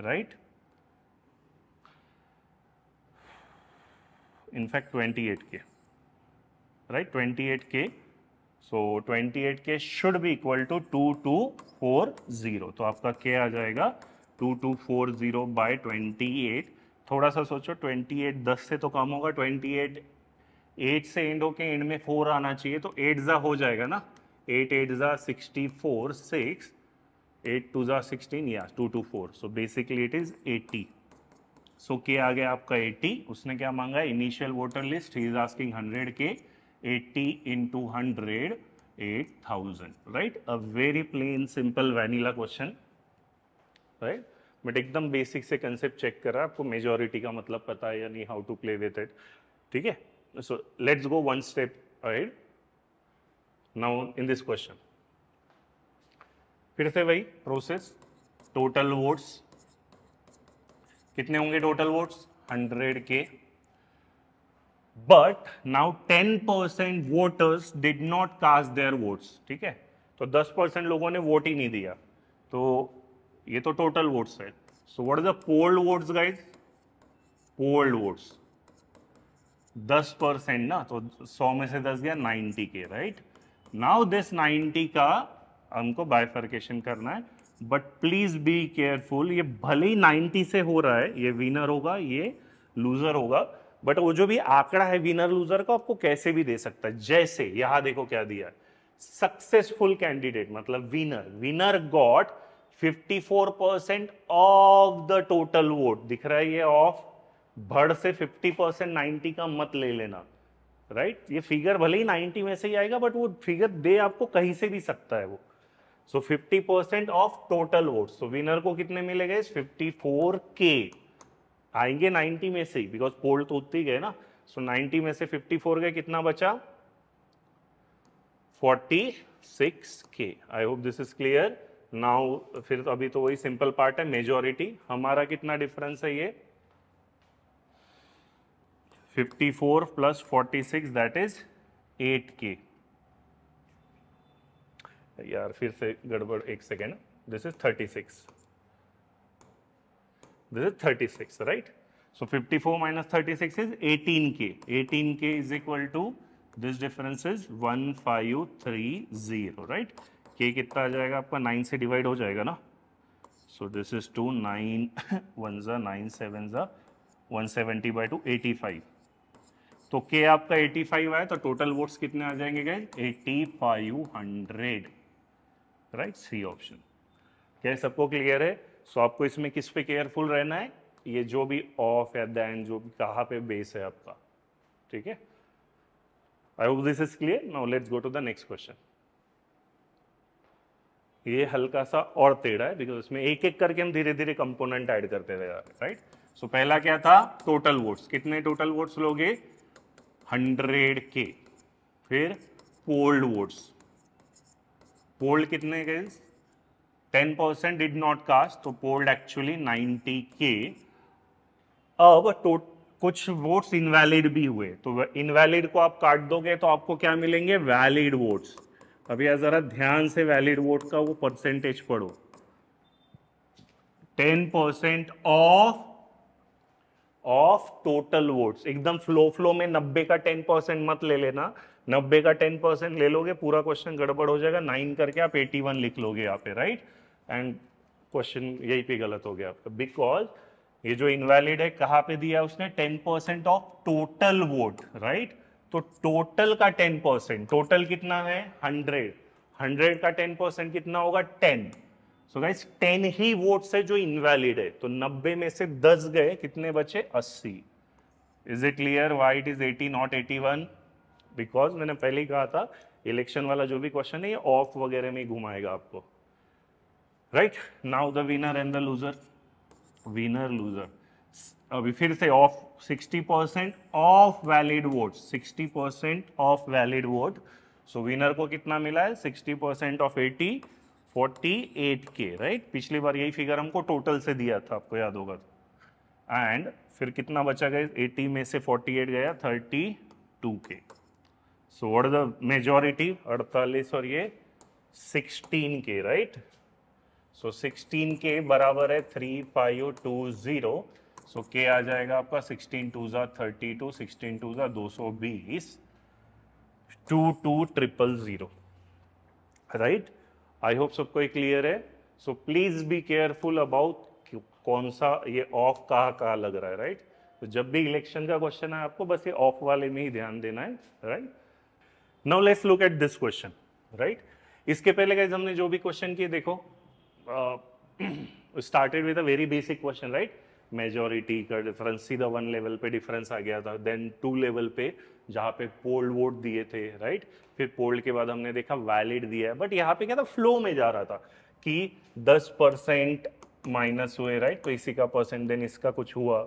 right? In fact, 28k, right? 28k. So 28k should be equal to 2240. तो आपका k आ जाएगा 2240 by 28. थोड़ा सा सोचो 28 10 से तो कम होगा 28 8 से एंड होके एंड में 4 आना चाहिए तो 8 जा हो जाएगा ना eight 8 is four six eight two is sixteen या two two four so basically it is 80. So K आ गया आपका 80, उसने क्या मांगा initial voter list, he is asking hundred K, two hundred eight thousand right a very plain simple vanilla question right but एकदम basic से concept check करा आपको मेजोरिटी का मतलब पता है या नहीं how to play with it ठीक है so let's go one step right now in this question फिर से वही प्रोसेस टोटल वोट्स कितने होंगे total votes 100 K but now 10 percent voters did not cast their votes ठीक है तो 10 परसेंट लोगों ने वोट ही नहीं दिया तो ये तो टोटल वोट्स है so what is the polled votes guys polled votes 10 percent ना तो 100 में से 10 गया 90 के राइट right? नाउ दिस 90 का हमको बायफर्केशन करना है बट प्लीज बी केयरफुल ये भले ही 90 से हो रहा है ये विनर होगा ये लूजर होगा बट वो जो भी आंकड़ा है विनर लूजर का आपको कैसे भी दे सकता है जैसे यहां देखो क्या दिया सक्सेसफुल कैंडिडेट मतलब winner winner got 54 percent of the total vote दिख रहा है ये ऑफ भड़ से 50 परसेंट नाइन्टी का मत ले लेना राइट right? ये फिगर भले ही 90 में से ही आएगा बट वो फिगर दे आपको कहीं से भी सकता है वो so fifty percent of total vote so winner को कितने मिलेगा फिफ्टी फोर के आएंगे 90 में से ही बिकॉज पोल तो उतनी गए ना सो so 90 में से 54 गए कितना बचा 46 K I hope this is clear now फिर तो अभी तो वही सिंपल पार्ट है मेजोरिटी हमारा कितना डिफरेंस है ये 54 plus 46 that is 8k यार फिर से गड़बड़ एक second this is 36 this is 36 right so 54 minus 36 is 18k 18k is equal to this difference is 1530 right k कितना आ जाएगा आपका 9 से डिवाइड हो जाएगा ना so this is two nine one ज़ा नाइन सेवन ज़ा one seventy by two eighty five तो के आपका 85 आया तो टोटल वोट्स कितने आ जाएंगे गए eighty five hundred right C option क्या सबको क्लियर है सो so, आपको इसमें किस पे केयरफुल रहना है ये जो भी ऑफ या दैन जो भी कहाँ पे बेस है आपका ठीक है I hope this is clear now let's go to the next question ये हल्का सा और टेढ़ा है बिकॉज इसमें एक एक करके हम धीरे धीरे कंपोनेंट ऐड करते रहे राइट सो so, पहला क्या था टोटल वोट्स कितने टोटल वोट्स लोगे हंड्रेड के फिर पोल्ड वोट्स पोल्ड कितने K ten percent did not cast तो पोल्ड एक्चुअली नाइन्टी के अब टोट तो कुछ वोट्स इनवैलिड भी हुए तो इनवैलिड को आप काट दोगे तो आपको क्या मिलेंगे वैलिड वोट्स अभी ज़रा ध्यान से वैलिड वोट का वो परसेंटेज पढ़ो ten percent of of total votes एकदम फ्लो फ्लो में नब्बे का टेन परसेंट मत ले लेना नब्बे का टेन परसेंट ले लोगे पूरा क्वेश्चन गड़बड़ हो जाएगा नाइन करके आप एटी वन लिख लोगे यहाँ पे राइट एंड क्वेश्चन यही पे गलत हो गया आपका बिकॉज ये जो इनवैलिड है कहाँ पे दिया उसने ten percent of total vote right तो टोटल का टेन परसेंट टोटल कितना है हंड्रेड हंड्रेड का टेन परसेंट कितना होगा टेन सो गाइस टेन ही वोट है जो इनवैलिड है तो नब्बे में से दस गए कितने बचे अस्सी is it clear why it is eighty not one because मैंने पहले ही कहा था इलेक्शन वाला जो भी क्वेश्चन है ये ऑफ वगैरह में घुमाएगा आपको right now the winner and the loser winner loser अभी फिर से of 60 percent of valid vote 60 percent of valid vote so winner को कितना मिला है 60 percent of eighty 48k right पिछली बार यही फिगर हमको टोटल से दिया था आपको याद होगा तो एंड फिर कितना बचा गया 80 में से 48 गया 32k so what the majority 48 और ये 16k राइट सो 16k बराबर है three five two zero so K आ जाएगा आपका 16 टू ज़ा थर्टी टू सिक्सटीन टू ज़ा दो सौ बीस two two triple zero right I hope सबको ये क्लियर है so please be careful about कौन सा ये ऑफ कहाँ कहाँ लग रहा है राइट right? तो जब भी इलेक्शन का क्वेश्चन है आपको बस ये ऑफ वाले में ही ध्यान देना है right now let's look at this question right इसके पहले गए हमने जो भी क्वेश्चन किए देखो started with a very basic question right majority का डिफरेंस सीधा वन लेवल पे डिफरेंस आ गया था देन टू लेवल पे जहाँ पे पोल वोट दिए थे राइट फिर पोल के बाद हमने देखा वैलिड दिया है बट यहाँ पे क्या था फ्लो में जा रहा था कि 10 परसेंट माइनस हुए राइट तो इसी का परसेंट देन इसका कुछ हुआ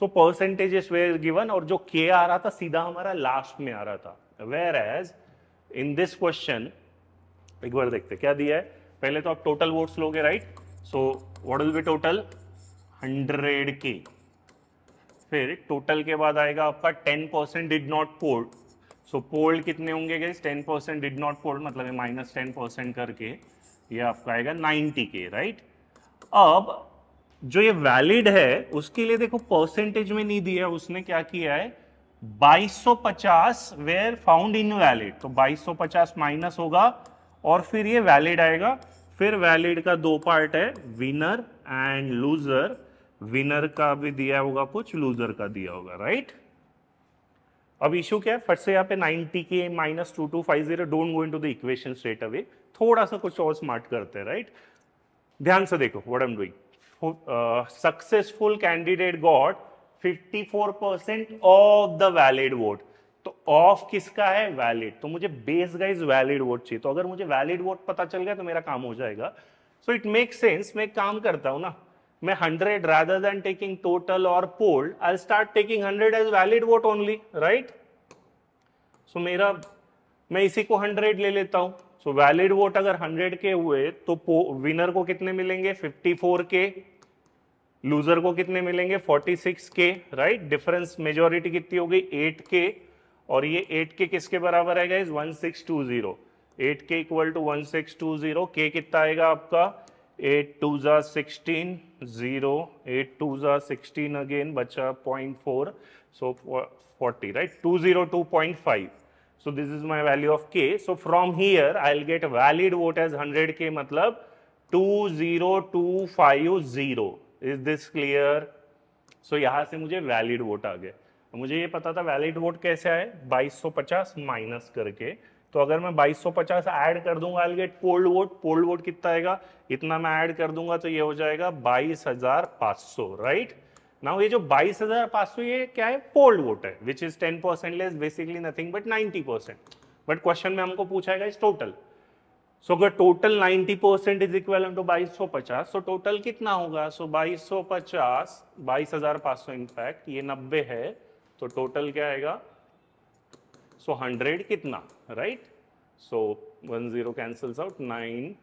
सो परसेंटेजेस वेयर गिवन और जो के आ रहा था सीधा हमारा लास्ट में आ रहा था whereas in this question एक बार देखते क्या दिया है पहले तो आप टोटल वोट्स लोगे right so what will be total hundred K फिर टोटल के बाद आएगा आपका ten percent did not polled so polled कितने होंगे guess ten percent did not polled मतलब माइनस टेन परसेंट करके ये आपका आएगा नाइन्टी के राइट अब जो ये वैलिड है उसके लिए देखो परसेंटेज में नहीं दिया उसने क्या किया है 2250 वेयर फाउंड इन वैलिड तो 2250 माइनस होगा और फिर ये वैलिड आएगा फिर वैलिड का दो पार्ट है विनर एंड लूजर विनर का भी दिया होगा कुछ लूजर का दिया होगा राइट अब इशू क्या है फट से यहाँ पे 90 K minus two two five zero don't go in to the equation straight away थोड़ा सा कुछ और स्मार्ट करते हैं राइट ध्यान से देखो what am doing successful candidate got 54 percent of the valid vote तो ऑफ किसका है वैलिड तो मुझे बेस गाइज वैलिड वोट चाहिए तो अगर मुझे वैलिड वोट पता चल गया तो मेरा काम हो जाएगा सो इट मेक सेंस मैं काम करता हूं ना मैं hundred rather than taking total और polled I start taking hundred as valid vote only right so मेरा मैं इसी को हंड्रेड ले लेता हूं सो वैलिड वोट अगर हंड्रेड के हुए तो विनर को कितने मिलेंगे फोर के लूजर को कितने मिलेंगे सिक्स के राइट डिफरेंस मेजोरिटी कितनी हो गई एट के और ये एट के किसके बराबर है two zero eight K equal to zero K कितना आएगा आपका एट टू ज़ा सिक्सटीन ज़ीरो एट टू ज़ा सिक्सटीन अगेन बचा point four so forty right two zero two point five so this is my value of K so from here I will get valid vote as hundred K मतलब two zero two five zero is this clear so यहाँ से मुझे valid vote आ गया मुझे ये पता था valid vote कैसे आए बाईस सौ पचास माइनस करके तो अगर मैं 2250 ऐड कर दूंगा get polled vote polled vote कितना आएगा इतना मैं ऐड कर दूंगा तो ये हो जाएगा 22,500 राइट नाउ ये जो 22,500 ये क्या है पोल्ड वोट है which is 10 percent less basically nothing but 90 percent but question में हमको पूछा है इस टोटल सो अगर total 90 percent is equal to बाईस सौ पचास सो तो टोटल कितना होगा सो बाईस सौ पचास बाईस हजार पाँच सौ इनफैक्ट ये नब्बे है तो टोटल क्या आएगा सो हंड्रेड कितना right so one zero cancels out nine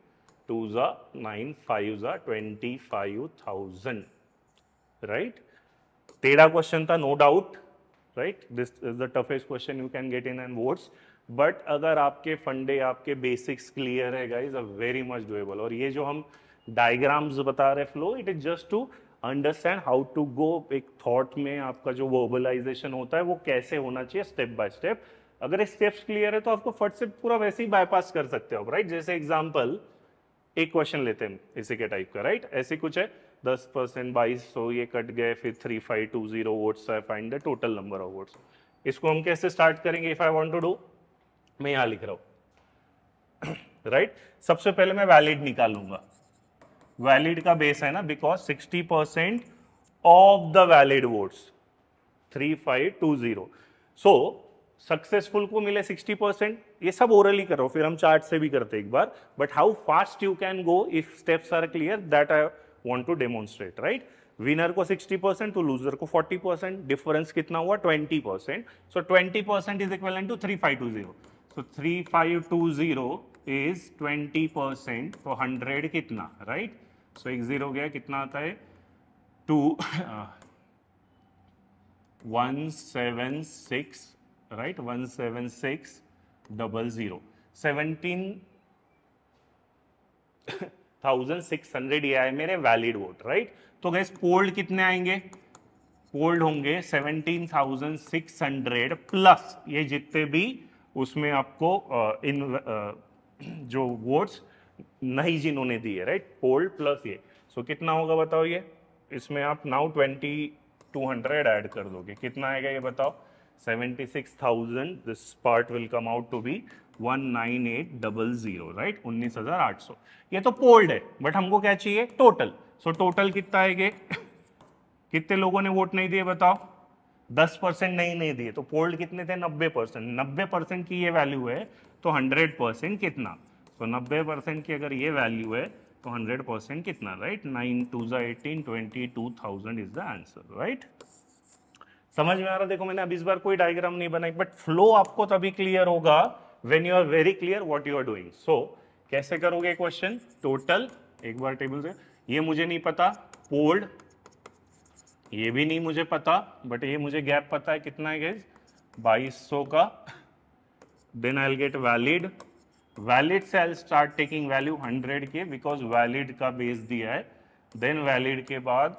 two ज़ा नाइन फाइव ज़ा ट्वेंटी फाइव थाउजेंड राइट तेरा क्वेश्चन था no doubt right this is the toughest question you can get in an votes but अगर आपके फंडे आपके basics clear है guys a very much doable और ये जो हम डायग्राम्स बता रहे flow it is just to understand how to go एक थॉट में आपका जो वर्बलाइजेशन होता है वो कैसे होना चाहिए स्टेप बाय स्टेप अगर स्टेप्स क्लियर है तो आपको फट से पूरा वैसे ही बायपास कर सकते हो राइट जैसे एग्जाम्पल एक क्वेश्चन लेते हैं इसी के टाइप का राइट ऐसे कुछ है दस परसेंट बाईस सौ ये कट गए फिर three five two zero votes I find the total number of votes इसको हम कैसे स्टार्ट करेंगे if I want to do मैं यहां लिख रहा हूं राइट [COUGHS] right? सबसे पहले मैं वैलिड निकालूंगा वैलिड का बेस है ना because sixty percent of the valid votes three five two zero so successful को मिले 60 परसेंट ये सब ओरली करो फिर हम चार्ट से भी करते एक बार but how fast you can go if steps are clear that I want to demonstrate right winner को 60 परसेंट तो लूजर को 40 परसेंट डिफरेंस कितना हुआ 20 percent so 20 percent is equal to three five two zero so three five two zero is 20 percent तो 100 कितना right सो एक zero गया कितना आता है two one seven six right? 17600. 17 1600 ये आए मेरे वैलिड वोट राइट तो गैस पोल्ड कितने आएंगे पोल्ड होंगे 17,600 प्लस ये जितने भी उसमें आपको इन जो वोट्स नहीं जिन्होंने दिए राइट पोल्ड प्लस ये सो so, कितना होगा बताओ ये इसमें आप नाउ 2200 ऐड कर दोगे कितना आएगा ये बताओ 76,000, this part will come out to be 19800, right? 19,800. ये तो पोल्ड है बट हमको क्या चाहिए टोटल सो टोटल कितना है ये [COUGHS] कितने लोगों ने वोट नहीं दिए बताओ 10 परसेंट नहीं नहीं दिए तो पोल्ड कितने थे 90 परसेंट नब्बे परसेंट की ये वैल्यू है तो 100 परसेंट कितना तो नब्बे परसेंट की अगर ये वैल्यू है तो 100 परसेंट कितना राइट नाइन टू जो eighteen twenty two thousand is the answer right समझ में आ रहा देखो मैंने अभी इस बार कोई डायग्राम नहीं बनाई बट फ्लो आपको तभी क्लियर होगा when you are very clear what you are doing so कैसे करोगे क्वेश्चन टोटल एक बार टेबल से ये मुझे नहीं पता पोल्ड ये भी नहीं मुझे पता बट ये मुझे गैप पता है कितना है गेज बाईस का then I get valid valid से आई स्टार्ट टेकिंग वैल्यू 100 के बिकॉज वैलिड का बेस दिया है देन वैलिड के बाद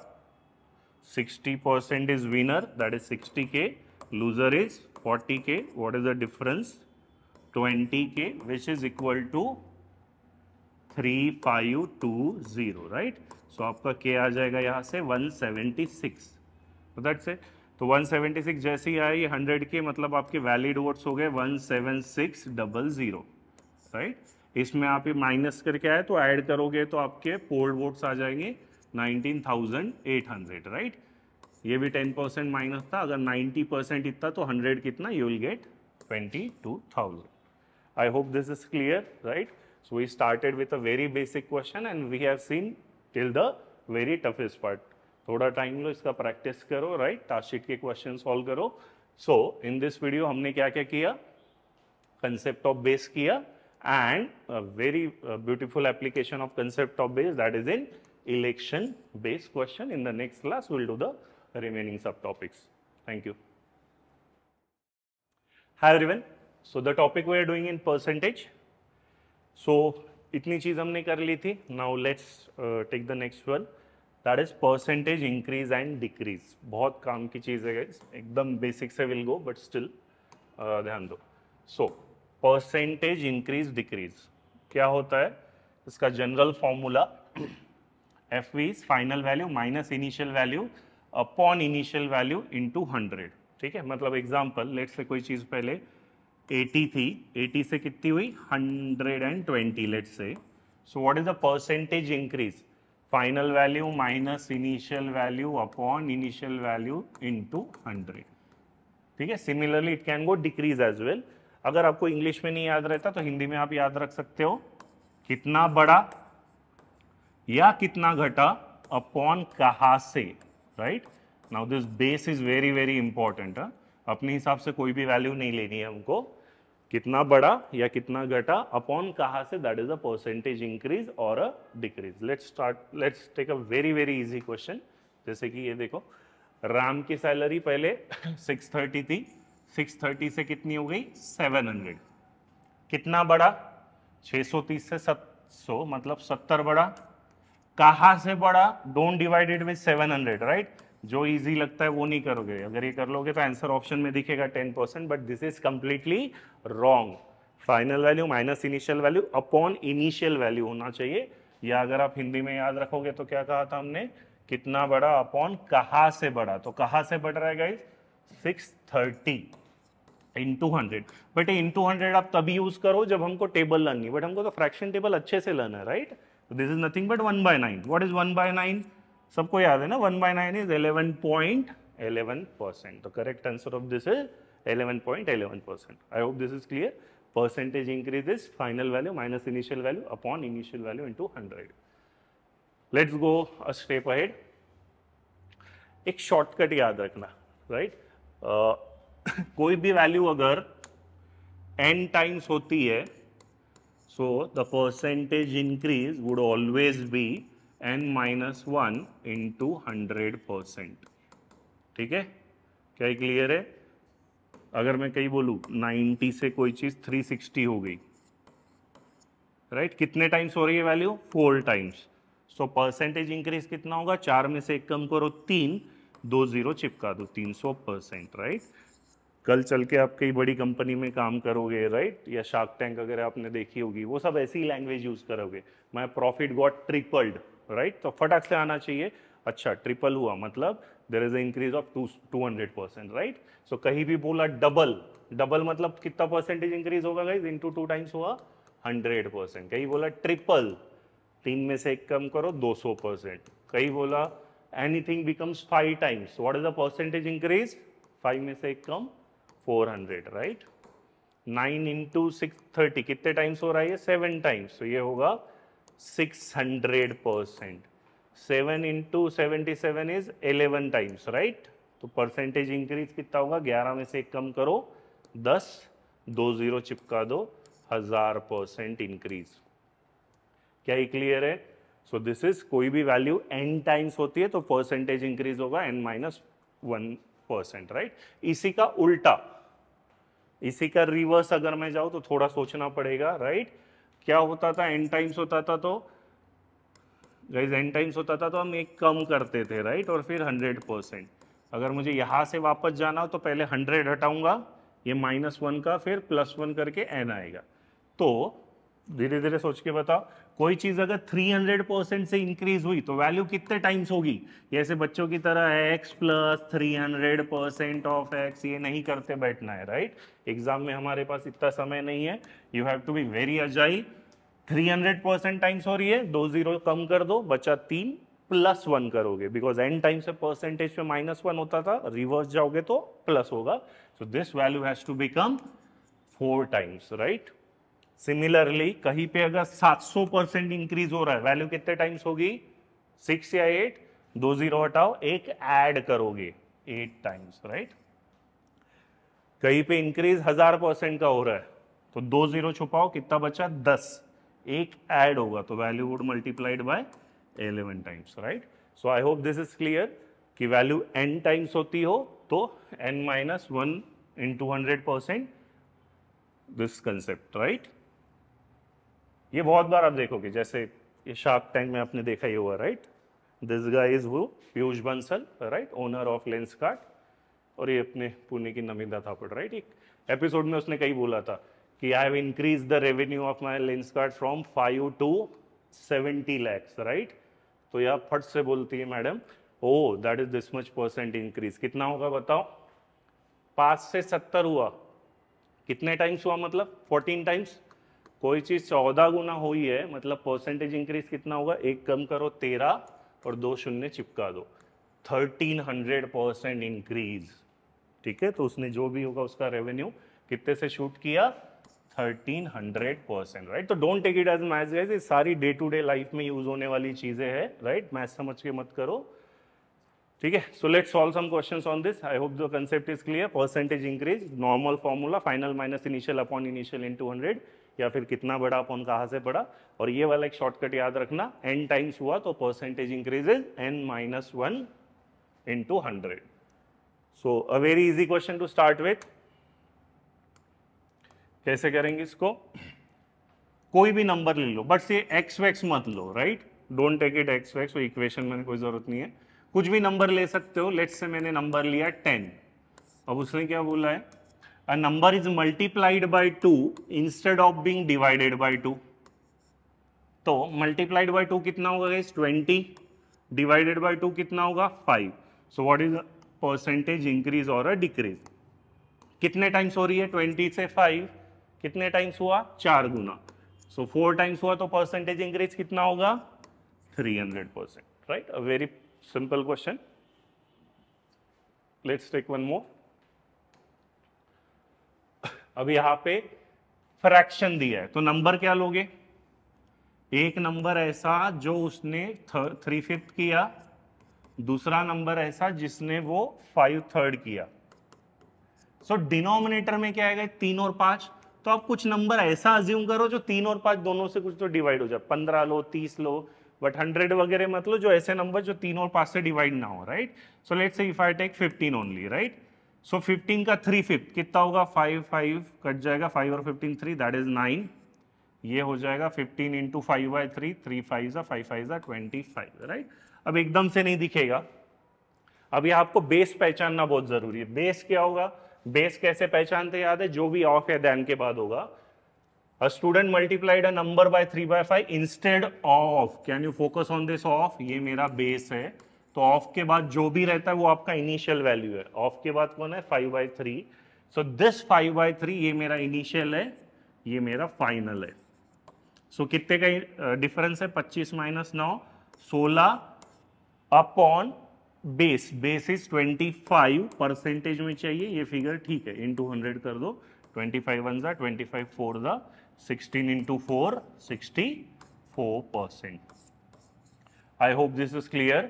60% is winner that is 60k loser is 40k what is the difference 20k which is equal to 3520 right so आपका k आ जाएगा यहाँ से 176 तो दैट्स इट तो 176 जैसे ही आई 100 के मतलब आपके वैलिड वोट्स हो गए 17600 राइट इसमें आप ये माइनस करके आए तो ऐड करोगे तो आपके पोल्ड वोट्स आ जाएंगे 19,800, थाउजेंड एट हंड्रेड राइट ये भी टेन परसेंट माइनस था अगर 90% परसेंट इतना तो हंड्रेड कितना you will get 22,000. Two thousand I hope this is clear right so we started with a very basic question and we have seen till the very toughest part थोड़ा time लो इसका practice करो right टास्कशीट के question solve करो सो in this video हमने क्या क्या किया कंसेप्ट ऑफ बेस किया and very beautiful application of concept of base that is in election based question. In the next class, we'll do the remaining subtopics. Thank you. Hi everyone. So the topic we are doing in percentage. So itni cheez humne kar li thi now let's uh, take the next one that is percentage increase and decrease bahut kaam ki cheez hai guys ekdam basic se से go but still still ध्यान do so percentage increase decrease क्या होता है इसका general formula F V is final value minus initial value upon initial value into hundred ठीक है मतलब example let से कोई चीज़ पहले 80 थी 80 से कितनी हुई 120 लेट से सो what is the percentage increase final value minus initial value upon initial value into 100 ठीक है similarly it can go decrease as well अगर आपको इंग्लिश में नहीं याद रहता तो हिंदी में आप याद रख सकते हो कितना बड़ा या कितना घटा अपॉन कहा से right now this base is very very important अपने हिसाब से कोई भी वैल्यू नहीं लेनी है हमको कितना बड़ा या कितना घटा अपॉन कहा से that is a percentage increase और a decrease let's start let's take a very very easy question जैसे कि ये देखो राम की सैलरी पहले 630 [LAUGHS] थी 630 से कितनी हो गई 700 कितना बड़ा 630 से 700 मतलब 70 बड़ा कहा से बड़ा don't divided with hundred right जो इजी लगता है वो नहीं करोगे अगर ये कर लोगे तो आंसर ऑप्शन में दिखेगा ten percent but this is completely wrong final value minus initial value upon initial value होना चाहिए या अगर आप हिंदी में याद रखोगे तो क्या कहा था हमने कितना बड़ा अपॉन कहा से बड़ा तो कहा से बढ़ रहा है guys six thirty in to hundred but in to hundred आप तभी यूज करो जब हमको टेबल लर्न नहीं बट हमको तो फ्रैक्शन टेबल अच्छे से लर्न है राइट right? तो this is nothing but one by nine what is one by nine सबको याद है ना one by nine is eleven point eleven percent तो correct answer of this is eleven point eleven percent I hope this is clear increase is final value minus initial value upon initial value in to hundred let's go a step ahead एक shortcut याद रखना right right? uh, [COUGHS] कोई भी value अगर N times होती है So the percentage increase would always be n minus 1 into 100 percent ठीक है क्या क्लियर है अगर मैं कहीं बोलू 90 से कोई चीज़ 360 हो गई राइट right? कितने टाइम्स हो रही है value four times so percentage increase कितना होगा चार में से एक कम करो तीन दो जीरो चिपका दो तीन सौ परसेंट राइट कल चल के आप कई बड़ी कंपनी में काम करोगे राइट या शार्क टैंक अगर आपने देखी होगी वो सब ऐसी लैंग्वेज यूज करोगे my profit got tripled right तो फटाक से आना चाहिए अच्छा ट्रिपल हुआ मतलब there is increase of two two hundred percent right so कहीं भी बोला डबल डबल मतलब कितना परसेंटेज इंक्रीज होगा गाइज इंटू टू टाइम्स हुआ हंड्रेड परसेंट कहीं बोला ट्रिपल तीन में से एक कम करो दो सौ परसेंट कहीं बोला anything becomes five times what is the percentage increase five में से एक कम four hundred right nine into six thirty कितने टाइम्स हो रहा है सेवन टाइम्स तो ये होगा six hundred percent seven into seventy seven is eleven times right तो परसेंटेज इंक्रीज कितना होगा ग्यारह में से एक कम करो दस दो जीरो चिपका दो हजार परसेंट इंक्रीज क्या ये क्लियर है सो दिस इज कोई भी वैल्यू एन टाइम्स होती है तो परसेंटेज इंक्रीज होगा n minus one percent right इसी का उल्टा इसी का रिवर्स अगर मैं जाऊं तो थोड़ा सोचना पड़ेगा राइट क्या होता था एन टाइम्स होता था तो गाइज एन टाइम्स होता था तो हम एक कम करते थे राइट और फिर हंड्रेड परसेंट अगर मुझे यहाँ से वापस जाना हो तो पहले हंड्रेड हटाऊंगा ये माइनस वन का फिर प्लस वन करके एन आएगा तो धीरे धीरे सोच के बताओ कोई चीज अगर 300 परसेंट से इंक्रीज हुई तो वैल्यू कितने टाइम्स होगी जैसे बच्चों की तरह x x plus three hundred percent of x ये नहीं करते बैठना है राइट एग्जाम में हमारे पास इतना समय नहीं है you have to be very agile 300 percent times हो रही है दो जीरो कम कर दो बच्चा तीन प्लस वन करोगे बिकॉज एन टाइम्स परसेंटेज पे माइनस वन होता था रिवर्स जाओगे तो प्लस होगा so this value has to become four times right similarly कहीं पे अगर 700 परसेंट इंक्रीज हो रहा है वैल्यू कितने टाइम्स होगी सिक्स या एट दो जीरो हटाओ एक ऐड करोगे एट टाइम्स राइट कहीं पे इंक्रीज हजार परसेंट का हो रहा है तो दो जीरो छुपाओ कितना बचा दस एक ऐड होगा तो value would multiplied by eleven times right so I hope this is clear कि वैल्यू एन टाइम्स होती हो तो n minus one in to hundred percent this concept right ये बहुत बार आप देखोगे जैसे ये शार्क टैंक में आपने देखा ही हुआ राइट दिस गाय इज वो Piyush Bansal right owner of Lenskart और ये अपने पुणे की नमिंदा थापड़ राइट एक एपिसोड में उसने कहीं बोला था कि I have increase the revenue of my Lenskart from five to seventy lakhs right तो ये आप फट से बोलती है madam oh that is this much percent increase कितना होगा बताओ पाँच से सत्तर हुआ कितने टाइम्स हुआ मतलब फोर्टीन टाइम्स कोई चीज़ चौदह गुना हुई है मतलब परसेंटेज इंक्रीज कितना होगा एक कम करो तेरह और दो शून्य चिपका दो थर्टीन हंड्रेड परसेंट इंक्रीज ठीक है तो उसने जो भी होगा उसका रेवेन्यू कितने से शूट किया थर्टीन हंड्रेड परसेंट राइट तो don't take it as maths guys ये सारी डे टू डे लाइफ में यूज होने वाली चीज़ें हैं राइट मैथ समझ के मत करो ठीक है so let solve some question on this I hope the concept is clear percentage increase normal formula final minus initial upon initial in to hundred या फिर कितना बड़ा अपॉन कहाँ से बड़ा और ये वाला एक शॉर्टकट याद रखना एन टाइम्स हुआ तो percentage increases n minus one into hundred so a very easy question to start with कैसे करेंगे इसको कोई भी नंबर ले लो बट से एक्स वैक्स मत लो right don't take it x वैक्स इक्वेशन में कोई ज़रूरत नहीं है कुछ भी नंबर ले सकते हो लेट्स से मैंने नंबर लिया टेन अब उसने क्या बोला है a number is multiplied by 2 instead of being divided by 2 तो मल्टीप्लाइड बाय टू कितना होगा गाइस 20 डिवाइडेड बाय टू कितना होगा five so what is percentage increase और अ डिक्रीज कितने टाइम्स हो रही है 20 से फाइव कितने टाइम्स हुआ चार गुना सो फोर टाइम्स हुआ तो परसेंटेज इंक्रीज कितना होगा 300 percent right a very simple question let's take one more अब यहां पे फ्रैक्शन दिया है तो नंबर क्या लोगे एक नंबर ऐसा जो उसने थ्री फिफ्थ किया दूसरा नंबर ऐसा जिसने वो फाइव थर्ड किया सो so, डिनोमिनेटर में क्या आएगा तीन और पांच तो आप कुछ नंबर ऐसा अज्यूम करो जो तीन और पांच दोनों से कुछ तो डिवाइड हो जाए पंद्रह लो तीस लो बट हंड्रेड वगैरह मतलब जो ऐसे नंबर जो तीन और पांच से डिवाइड ना हो right so let say if I take fifteen only right so so, 15 का थ्री फिफ्थ कितना होगा फाइव फाइव कट जाएगा फाइव और fifteen three that is nine ये हो जाएगा fifteen into five by three three five ज़ा फाइव फाइव ज़ा ट्वेंटी फाइव राइट अब एकदम से नहीं दिखेगा अब यह आपको बेस पहचानना बहुत ज़रूरी है बेस क्या होगा बेस कैसे पहचानते याद है जो भी ऑफ या दैन के बाद होगा a student multiplied a number by three by five instead of can you focus on this of ये मेरा बेस है तो ऑफ के बाद जो भी रहता है वो आपका इनिशियल वैल्यू है ऑफ के बाद कौन है five by three so this five by three ये मेरा इनिशियल है ये मेरा फाइनल है सो so, कितने का डिफरेंस है पच्चीस माइनस नौ सोलह upon base base is twenty five percentage में चाहिए ये फिगर ठीक है इन टू हंड्रेड कर दो ट्वेंटी फाइव वन ज़ा ट्वेंटी फाइव फोर ज़ा sixteen into four sixty four percent I hope this is clear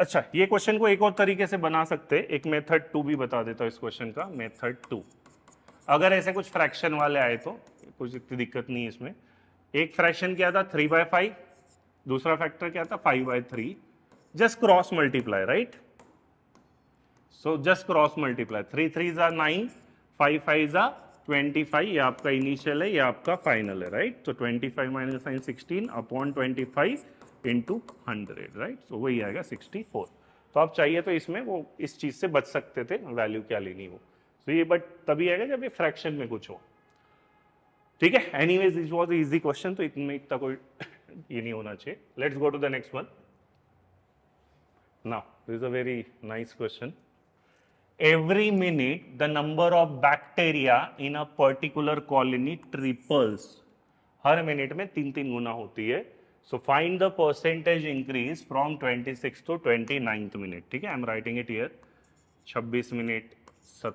अच्छा ये क्वेश्चन को एक और तरीके से बना सकते एक मेथड टू भी बता देता हूँ इस क्वेश्चन का मेथड टू अगर ऐसे कुछ फ्रैक्शन वाले आए तो कुछ इतनी दिक्कत नहीं है इसमें एक फ्रैक्शन क्या था थ्री बाय फाइव दूसरा फैक्टर क्या था five by three just cross multiply right so just cross multiply three three जा नाइन फाइव फाइव जा ट्वेंटी फाइव ये आपका इनिशियल है ये आपका फाइनल है राइट तो twenty five minus nine sixteen upon twenty five into hundred right तो वही आएगा सिक्सटी फोर तो आप चाहिए तो इसमें वो इस चीज़ से बच सकते थे वैल्यू क्या लेनी हो तो ये बट तभी आएगा जब ये फ्रैक्शन में कुछ हो ठीक है anyways this was easy question तो इतने इतना कोई [LAUGHS] ये नहीं होना चाहिए let's go to the next one now this a very nice question question every minute the number of bacteria in a particular colony triples हर मिनट में तीन तीन गुना होती है So find the percentage increase from 26 to 29th minute. ठीक है, I'm writing it here. 26 minute,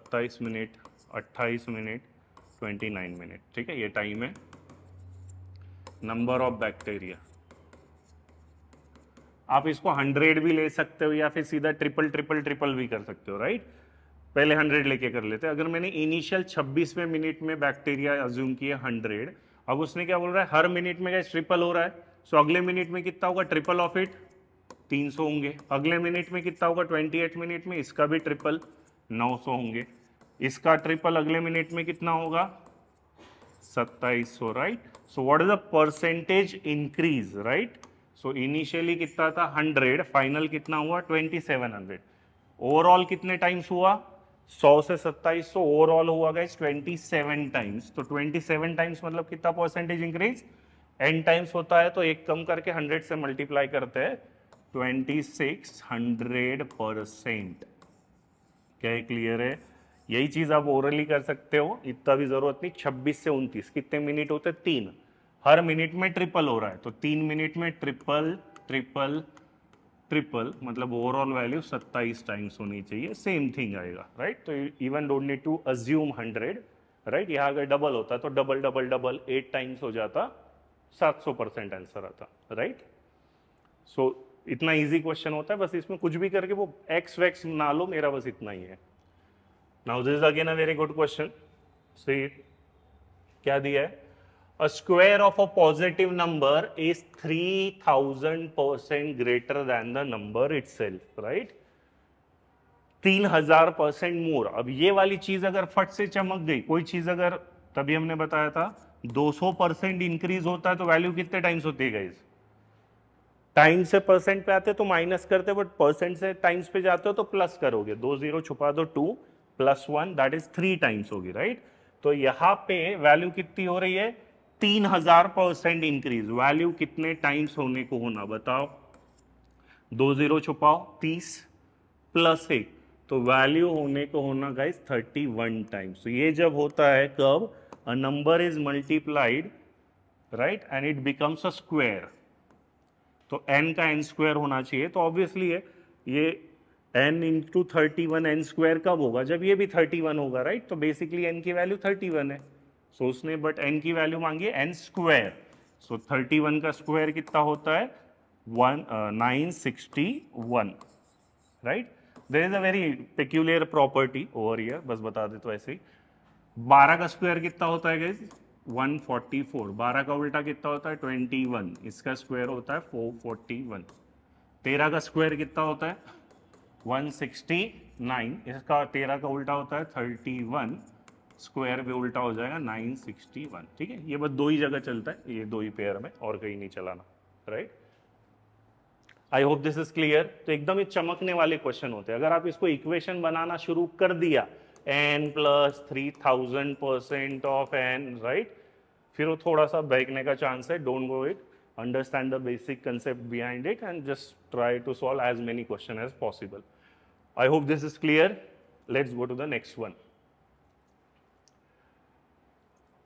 27 minute, 28 minute, 29 minute. ठीक है, ये टाइम है. नंबर ऑफ बैक्टीरिया आप इसको 100 भी ले सकते हो या फिर सीधा ट्रिपल ट्रिपल ट्रिपल भी कर सकते हो राइट पहले 100 लेके कर लेते हैं अगर मैंने इनिशियल 26वें मिनट में बैक्टीरिया अज्यूम किया 100 अब उसने क्या बोल रहा है हर मिनट में क्या ट्रिपल हो रहा है सो अगले मिनट में कितना होगा ट्रिपल ऑफ इट 300 होंगे अगले मिनट में कितना होगा 28 मिनट में इसका भी ट्रिपल 900 होंगे इसका ट्रिपल अगले मिनट में कितना होगा 2700 right so what is the percentage increase right so initially कितना था 100 फाइनल कितना हुआ 2700 ओवरऑल कितने टाइम्स हुआ 100 से 2700 ओवरऑल हुआ गाइस 27 टाइम्स तो 27 टाइम्स मतलब कितना परसेंटेज इंक्रीज एन टाइम्स होता है तो एक कम करके हंड्रेड से मल्टीप्लाई करते हैं ट्वेंटी सिक्स हंड्रेड परसेंट क्या क्लियर है यही चीज आप ओरली कर सकते हो इतना भी जरूरत नहीं छब्बीस से उनतीस कितने मिनट होते हैं तीन हर मिनट में ट्रिपल हो रहा है तो तीन मिनट में ट्रिपल ट्रिपल ट्रिपल मतलब ओवरऑल वैल्यू सत्ताईस टाइम्स होनी चाहिए सेम थिंग आएगा राइट तो even don't need to assume hundred right यहाँ अगर डबल होता तो double double double eight times हो जाता 700 परसेंट आंसर आता राइट सो इतना इजी क्वेश्चन होता है बस इसमें कुछ भी करके वो एक्स वैक्स ना लो मेरा बस इतना ही है now this again a very good question see क्या दिया है a of a positive number is three thousand percent greater greater the number it right तीन हजार परसेंट मोर अब ये वाली चीज अगर फट से चमक गई कोई चीज अगर तभी हमने बताया था 200 परसेंट इंक्रीज होता है तो वैल्यू कितने टाइम्स होती है गाइज टाइम से परसेंट पे आते तो माइनस करते बट परसेंट से टाइम्स पे जाते हो तो प्लस करोगे दो जीरो छुपा दो two plus one that is three times होगी राइट तो यहाँ पे वैल्यू कितनी हो रही है तीन हजार परसेंट इंक्रीज वैल्यू कितने टाइम्स होने को होना बताओ दो जीरो छुपाओ तीस प्लस एक तो वैल्यू होने को होना गाइज थर्टी वन टाइम्स ये जब होता है कब a number is multiplied right and it becomes a square तो n का n square होना चाहिए तो obviously है ये n into thirty one n square कब होगा जब ये भी थर्टी वन होगा राइट तो बेसिकली n की वैल्यू थर्टी वन है सो so, उसने बट n की वैल्यू मांगी है n square so thirty one का स्क्वायर कितना होता है nine sixty one right there is a very peculiar property over here बस बता दे तो ऐसे ही बारह का स्क्वायर कितना होता है गैस 144 बारह का उल्टा कितना होता है 21 इसका स्क्वायर होता है 441 तेरह का स्क्वायर कितना होता है 169 इसका तेरह का उल्टा होता है 31 स्क्वायर भी उल्टा हो जाएगा 961 ठीक है ये बस दो ही जगह चलता है ये दो ही पेयर में और कहीं नहीं चलाना right I hope this is clear तो एकदम ही चमकने वाले क्वेश्चन होते हैं अगर आप इसको इक्वेशन बनाना शुरू कर दिया n plus three thousand percent of n right फिर वो थोड़ा सा बहकने का चांस है don't go it understand the basic concept behind it and just try to solve as many question as possible I hope this is clear let's go to the next one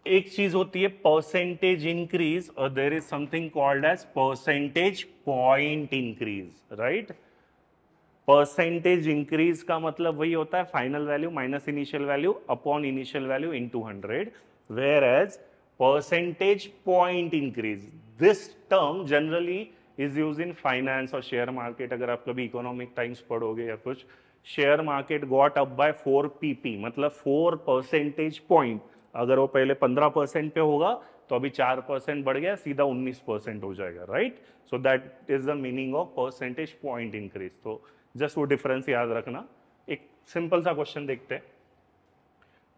एक चीज होती है percentage increase और there is something called as percentage point increase right percentage increase का मतलब वही होता है final value minus initial value upon initial value in to hundred whereas percentage point increase this term generally is use in finance और share market अगर आप कभी economic times पढ़ोगे या कुछ share market got up by four PP मतलब four percentage point अगर वो पहले पंद्रह परसेंट पे होगा तो अभी चार परसेंट बढ़ गया सीधा उन्नीस परसेंट हो जाएगा right so that is the meaning of percentage point increase तो जस्ट वो डिफरेंस याद रखना एक सिंपल सा क्वेश्चन देखते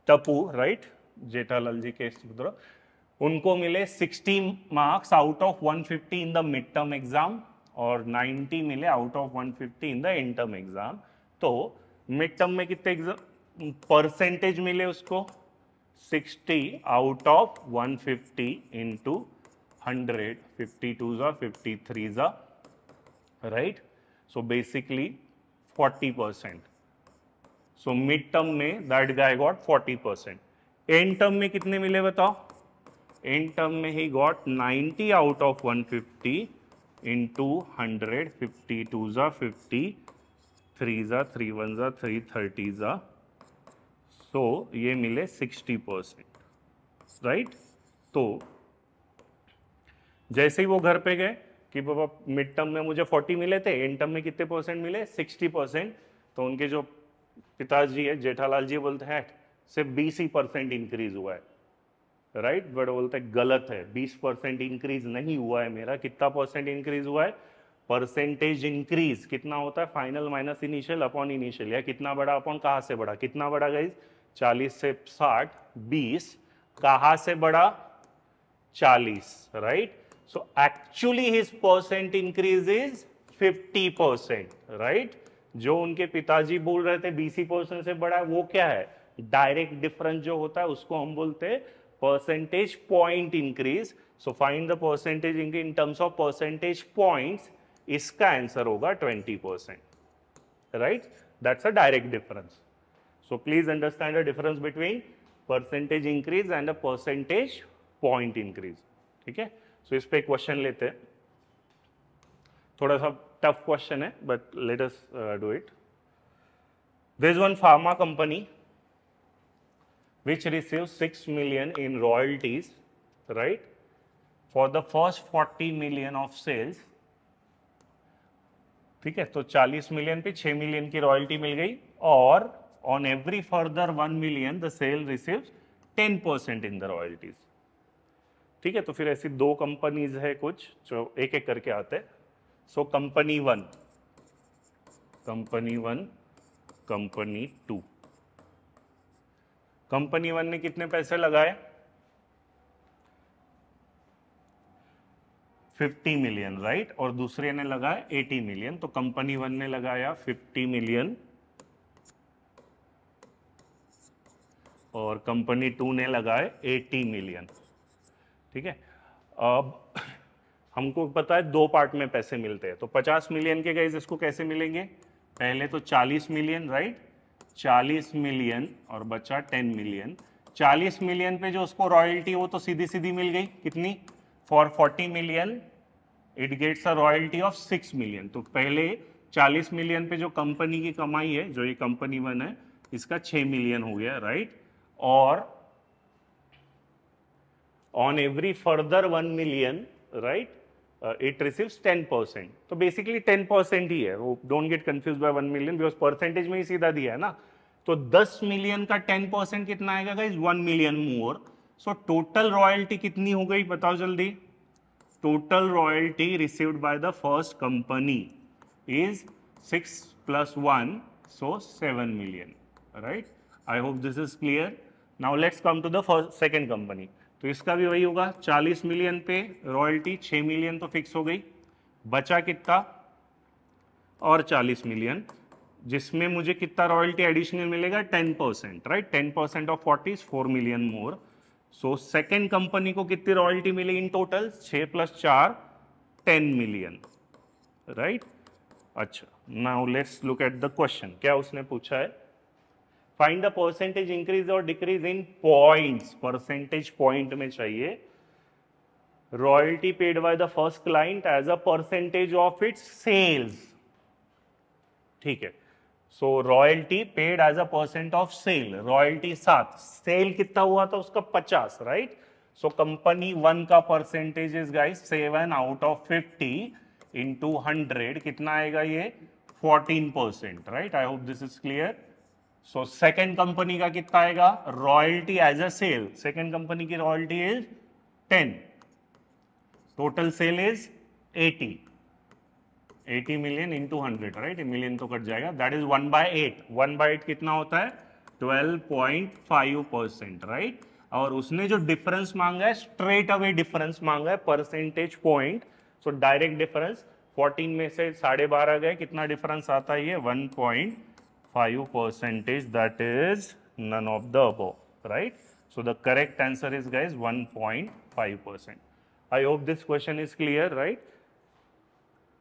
टपू राइट जेठालाल जी के उनको मिले 60 marks out of 150 in the mid term exam और 90 मिले out of 150 in the end term exam तो मिड टर्म में कितने परसेंटेज मिले उसको 60 out of 150 fifty into hundred fifty two ज़ा फिफ्टी थ्री ज़ा right so basically 40 percent so mid term में that I got 40 percent end term में कितने मिले बताओ एंड टर्म में ही got 90 out of 150 fifty in to hundred fifty two ज़ा फिफ्टी थ्री ज़ा थ्री वन ज़ा थ्री थर्टी ज़ा सो ये मिले 60 परसेंट राइट तो जैसे ही वो घर पे गए कि बाबा मिड टर्म में मुझे 40 मिले थे इन टर्म में कितने परसेंट मिले 60 परसेंट तो उनके जो पिताजी है जेठालाल जी बोलते हैं सिर्फ बीस ही परसेंट इंक्रीज हुआ है राइट right? बट बोलते हैं गलत है बीस परसेंट इंक्रीज नहीं हुआ है मेरा कितना परसेंट इंक्रीज हुआ है परसेंटेज इंक्रीज कितना होता है final minus initial upon initial या कितना बड़ा अपॉन कहाँ से बड़ा कितना बड़ा गाइज 40 से 60 20 कहाँ से बड़ा 40 right right? So actually his percent increase is 50 percent, right? जो उनके पिताजी बोल रहे थे बीसी परसेंट से बड़ा वो क्या है डायरेक्ट डिफरेंस जो होता है उसको हम बोलते हैं percentage point increase so find the percentage in terms of percentage points इसका आंसर होगा 20 percent right that's a direct difference so please understand the difference between percentage increase and a percentage point increase ठीक है सो इस पर एक question लेते हैं थोड़ा सा टफ क्वेश्चन है but let us do it this one pharma company which receive six million in royalties right for the first forty million of sales ठीक है तो 40 मिलियन पे 6 मिलियन की रॉयल्टी मिल गई और on every further 1 million the sale receives 10 percent in the royalties ठीक है तो फिर ऐसी दो कंपनीज है कुछ जो एक एक करके आते हैं so company one company one company two company one ने कितने पैसे लगाए 50 मिलियन राइट और दूसरे ने लगाया 80 मिलियन तो कंपनी वन ने लगाया 50 मिलियन और कंपनी टू ने लगाए 80 मिलियन ठीक है अब [CLEARS THROAT] हमको पता है दो पार्ट में पैसे मिलते हैं तो पचास मिलियन के गाइज इसको कैसे मिलेंगे पहले तो चालीस मिलियन राइट चालीस मिलियन और बचा टेन मिलियन चालीस मिलियन पे जो उसको रॉयल्टी वो तो सीधी सीधी मिल गई कितनी for forty million it gets a royalty of six million तो पहले चालीस मिलियन पे जो कंपनी की कमाई है जो ये कंपनी वन है इसका छः मिलियन हो गया राइट और on every further 1 million, right, uh, it receives 10%. So basically 10% hi hai वो don't get confused by 1 million because percentage में ही सीधा दिया है ना तो 10 million ka 10% kitna aayega guys 1 million more so total royalty kitni ho gayi batao jaldi total royalty received by the first company is 6 plus 1 so 7 million right i hope this is clear now let's come to the first second company तो इसका भी वही होगा 40 million पे royalty 6 million तो fix हो गई बचा कितना और 40 मिलियन जिसमें मुझे कितना रॉयल्टी एडिशनल मिलेगा 10 percent right 10 percent of 40 is million more so second company को कितनी रॉयल्टी मिली इन टोटल 6 प्लस चार टेन मिलियन राइट अच्छा now let's look at the question क्या उसने पूछा है फाइंड द परसेंटेज इंक्रीज और decrease in points percentage point में चाहिए royalty paid by the first client as a percentage of its sales ठीक है so royalty paid as a percent of sale royalty सात सेल कितना हुआ था उसका पचास राइट सो कंपनी वन का percentage is guys seven out of fifty in to hundred कितना आएगा ये fourteen percent right I hope this is clear so second company का कितना आएगा royalty as a sale second company की royalty is ten total sale is eighty eighty million into hundred right million तो cut जाएगा that is one by eight one by eight कितना होता है twelve point five percent right और उसने जो difference मांगा है स्ट्रेट अवे डिफरेंस मांगा है percentage point so direct difference 14 में से साढ़े बारह गए कितना डिफरेंस आता है ये 1.5 5 percentage that is none of the above, right? So the correct answer is guys 1.5 percent. I hope this question is clear, right?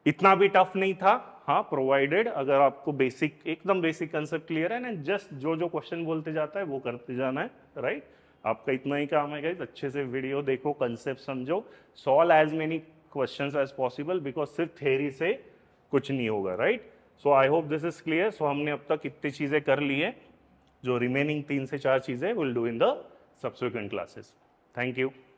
इतना भी टफ नहीं था हाँ प्रोवाइडेड अगर आपको बेसिक एकदम बेसिक कंसेप्ट क्लियर है ना जस्ट जो जो क्वेश्चन बोलते जाता है वो करते जाना है राइट right? आपका इतना ही काम है गाइज अच्छे से वीडियो देखो कंसेप्ट समझो solve as many questions as possible because सिर्फ थेरी से कुछ नहीं होगा right right? So I hope this is clear so हमने अब तक इतनी चीज़ें कर ली है जो रिमेनिंग तीन से चार चीज़ें will do in the subsequent classes thank you